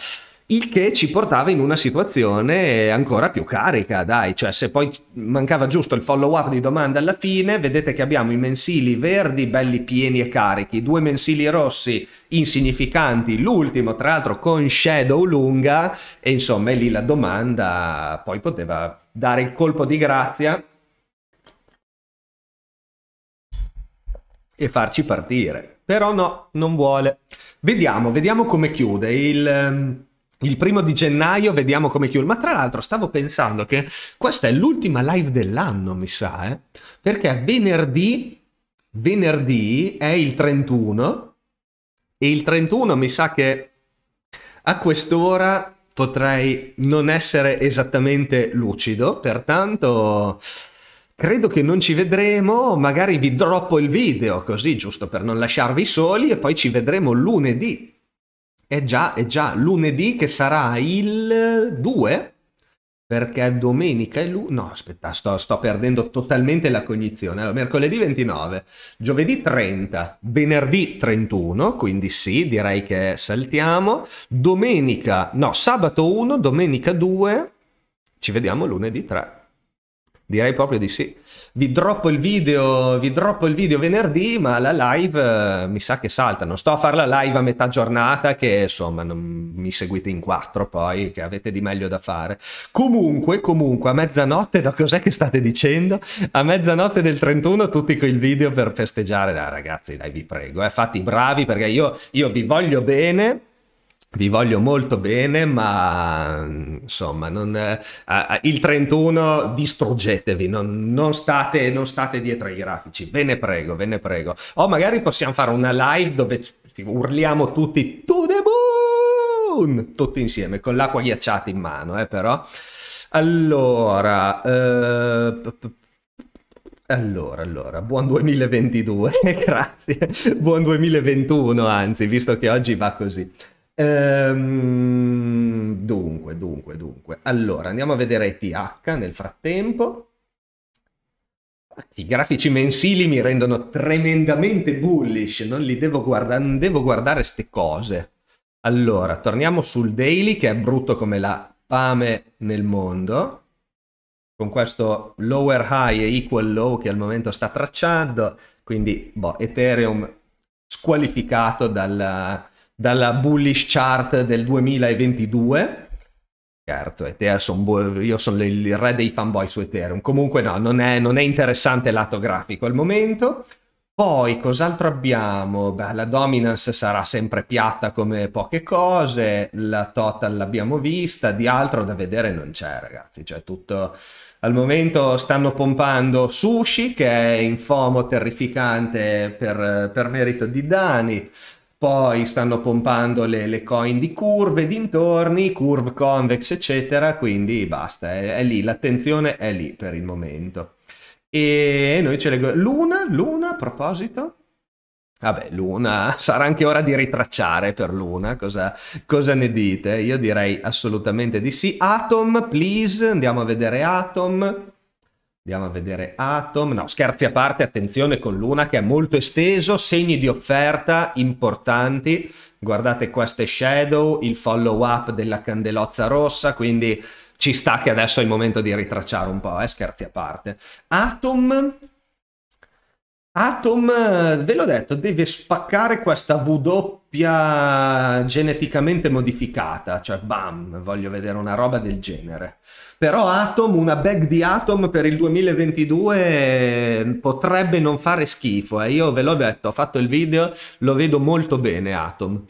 il che ci portava in una situazione ancora più carica, dai, cioè se poi mancava giusto il follow up di domanda alla fine, vedete che abbiamo i mensili verdi belli pieni e carichi, due mensili rossi insignificanti, l'ultimo tra l'altro con shadow lunga e insomma lì la domanda poi poteva dare il colpo di grazia e farci partire. Però no, non vuole. Vediamo, vediamo come chiude il ehm, il primo di gennaio vediamo come chiude. Ma tra l'altro stavo pensando che questa è l'ultima live dell'anno, mi sa, eh? perché venerdì, venerdì è il 31 e il 31 mi sa che a quest'ora potrei non essere esattamente lucido, pertanto credo che non ci vedremo, magari vi droppo il video così giusto per non lasciarvi soli e poi ci vedremo lunedì è già, è già lunedì che sarà il 2, perché domenica è lunedì... No, aspetta, sto, sto, perdendo totalmente la cognizione. Allora, mercoledì 29, giovedì 30, venerdì 31, quindi sì, direi che saltiamo. Domenica, no, sabato 1, domenica 2, ci vediamo lunedì 3. Direi proprio di sì vi droppo il video, vi droppo il video venerdì, ma la live eh, mi sa che salta. Non sto a fare la live a metà giornata, che insomma non mi seguite in quattro poi, che avete di meglio da fare. Comunque, comunque, a mezzanotte, no, cos'è che state dicendo? A mezzanotte del 31 tutti con video per festeggiare. Dai ragazzi, dai, vi prego, eh, fate i bravi perché io, io vi voglio bene vi voglio molto bene, ma insomma, non, eh, il 31 distruggetevi, non, non, state, non, state, dietro ai grafici, ve ne prego, ve ne prego. O magari possiamo fare una live dove urliamo tutti to the moon, tutti insieme, con l'acqua ghiacciata in mano, eh, però. Allora, eh, allora, allora, buon 2022, grazie, buon 2021 anzi, visto che oggi va così. Ehm, dunque, dunque, dunque. Allora, andiamo a vedere TH nel frattempo. I grafici mensili mi rendono tremendamente bullish, non li devo guardare, non devo guardare queste cose. Allora, torniamo sul daily che è brutto come la fame nel mondo, con questo lower high e equal low che al momento sta tracciando, quindi boh, Ethereum squalificato dalla, dalla bullish chart del 2022. Certo, Ether io sono il re dei fanboy su Ethereum. Comunque no, non è, non è interessante lato grafico al momento. Poi cos'altro abbiamo? Beh, la dominance sarà sempre piatta come poche cose, la total l'abbiamo vista, di altro da vedere non c'è ragazzi, cioè tutto al momento stanno pompando sushi che è in fomo terrificante per, per merito di Dani, poi stanno pompando le, le, coin di curve dintorni, curve convex eccetera, quindi basta, è, è lì, l'attenzione è lì per il momento. E noi ce le... Luna, Luna, a proposito? Vabbè, Luna, sarà anche ora di ritracciare per Luna, cosa, cosa, ne dite? Io direi assolutamente di sì. Atom, please, andiamo a vedere Atom. Andiamo a vedere Atom. No, scherzi a parte, attenzione con l'una che è molto esteso, segni di offerta importanti. Guardate queste shadow, il follow up della candelozza rossa, quindi ci sta che adesso è il momento di ritracciare un po', eh? scherzi a parte. Atom Atom, eh, ve l'ho detto, deve spaccare questa W geneticamente modificata, cioè bam, voglio vedere una roba del genere. Però Atom, una bag di Atom per il 2022 potrebbe non fare schifo, eh. io ve l'ho detto, ho fatto il video, lo vedo molto bene Atom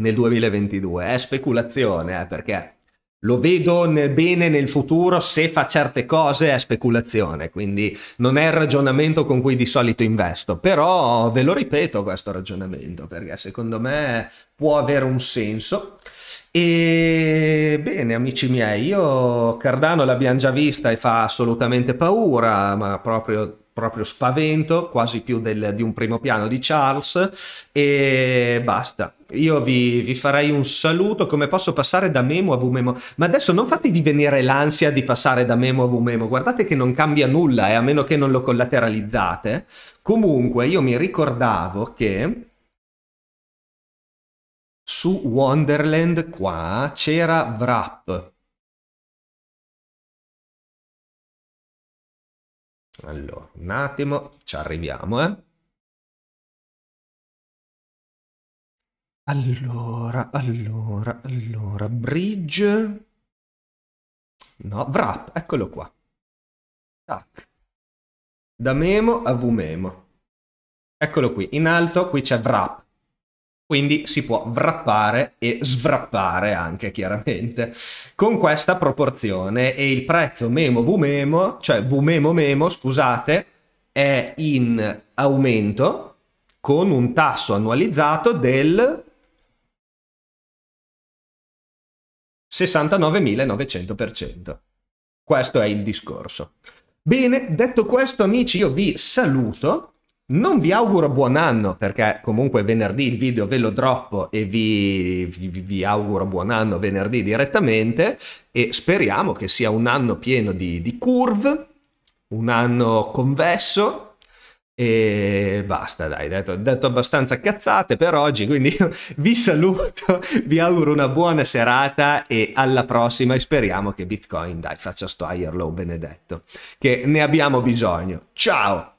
nel 2022, è speculazione, eh, perché lo vedo nel bene nel futuro se fa certe cose è speculazione, quindi non è il ragionamento con cui di solito investo, però ve lo ripeto questo ragionamento perché secondo me può avere un senso. E bene amici miei, io Cardano l'abbiamo già vista e fa assolutamente paura, ma proprio proprio spavento, quasi più del, di un primo piano di Charles e basta. Io vi, vi, farei un saluto, come posso passare da Memo a Vmemo? Ma adesso non fatevi venire l'ansia di passare da Memo a Vmemo, guardate che non cambia nulla, eh, a meno che non lo collateralizzate. Comunque io mi ricordavo che su Wonderland qua c'era Wrap Allora, un attimo, ci arriviamo, eh. Allora, allora, allora, bridge. No, wrap, eccolo qua. Tac. Da memo a vmemo. Eccolo qui, in alto qui c'è wrap. Quindi si può wrappare e svrappare anche chiaramente con questa proporzione e il prezzo memo vmemo, cioè vmemo memo, scusate, è in aumento con un tasso annualizzato del 69.900%. Questo è il discorso. Bene, detto questo amici io vi saluto non vi auguro buon anno perché comunque venerdì il video ve lo droppo e vi, vi, vi auguro buon anno venerdì direttamente e speriamo che sia un anno pieno di, di curve, un anno convesso, e basta, dai, detto, detto abbastanza cazzate per oggi, quindi vi saluto, vi auguro una buona serata e alla prossima e speriamo che Bitcoin, dai, faccia sto higher low benedetto, che ne abbiamo bisogno. Ciao!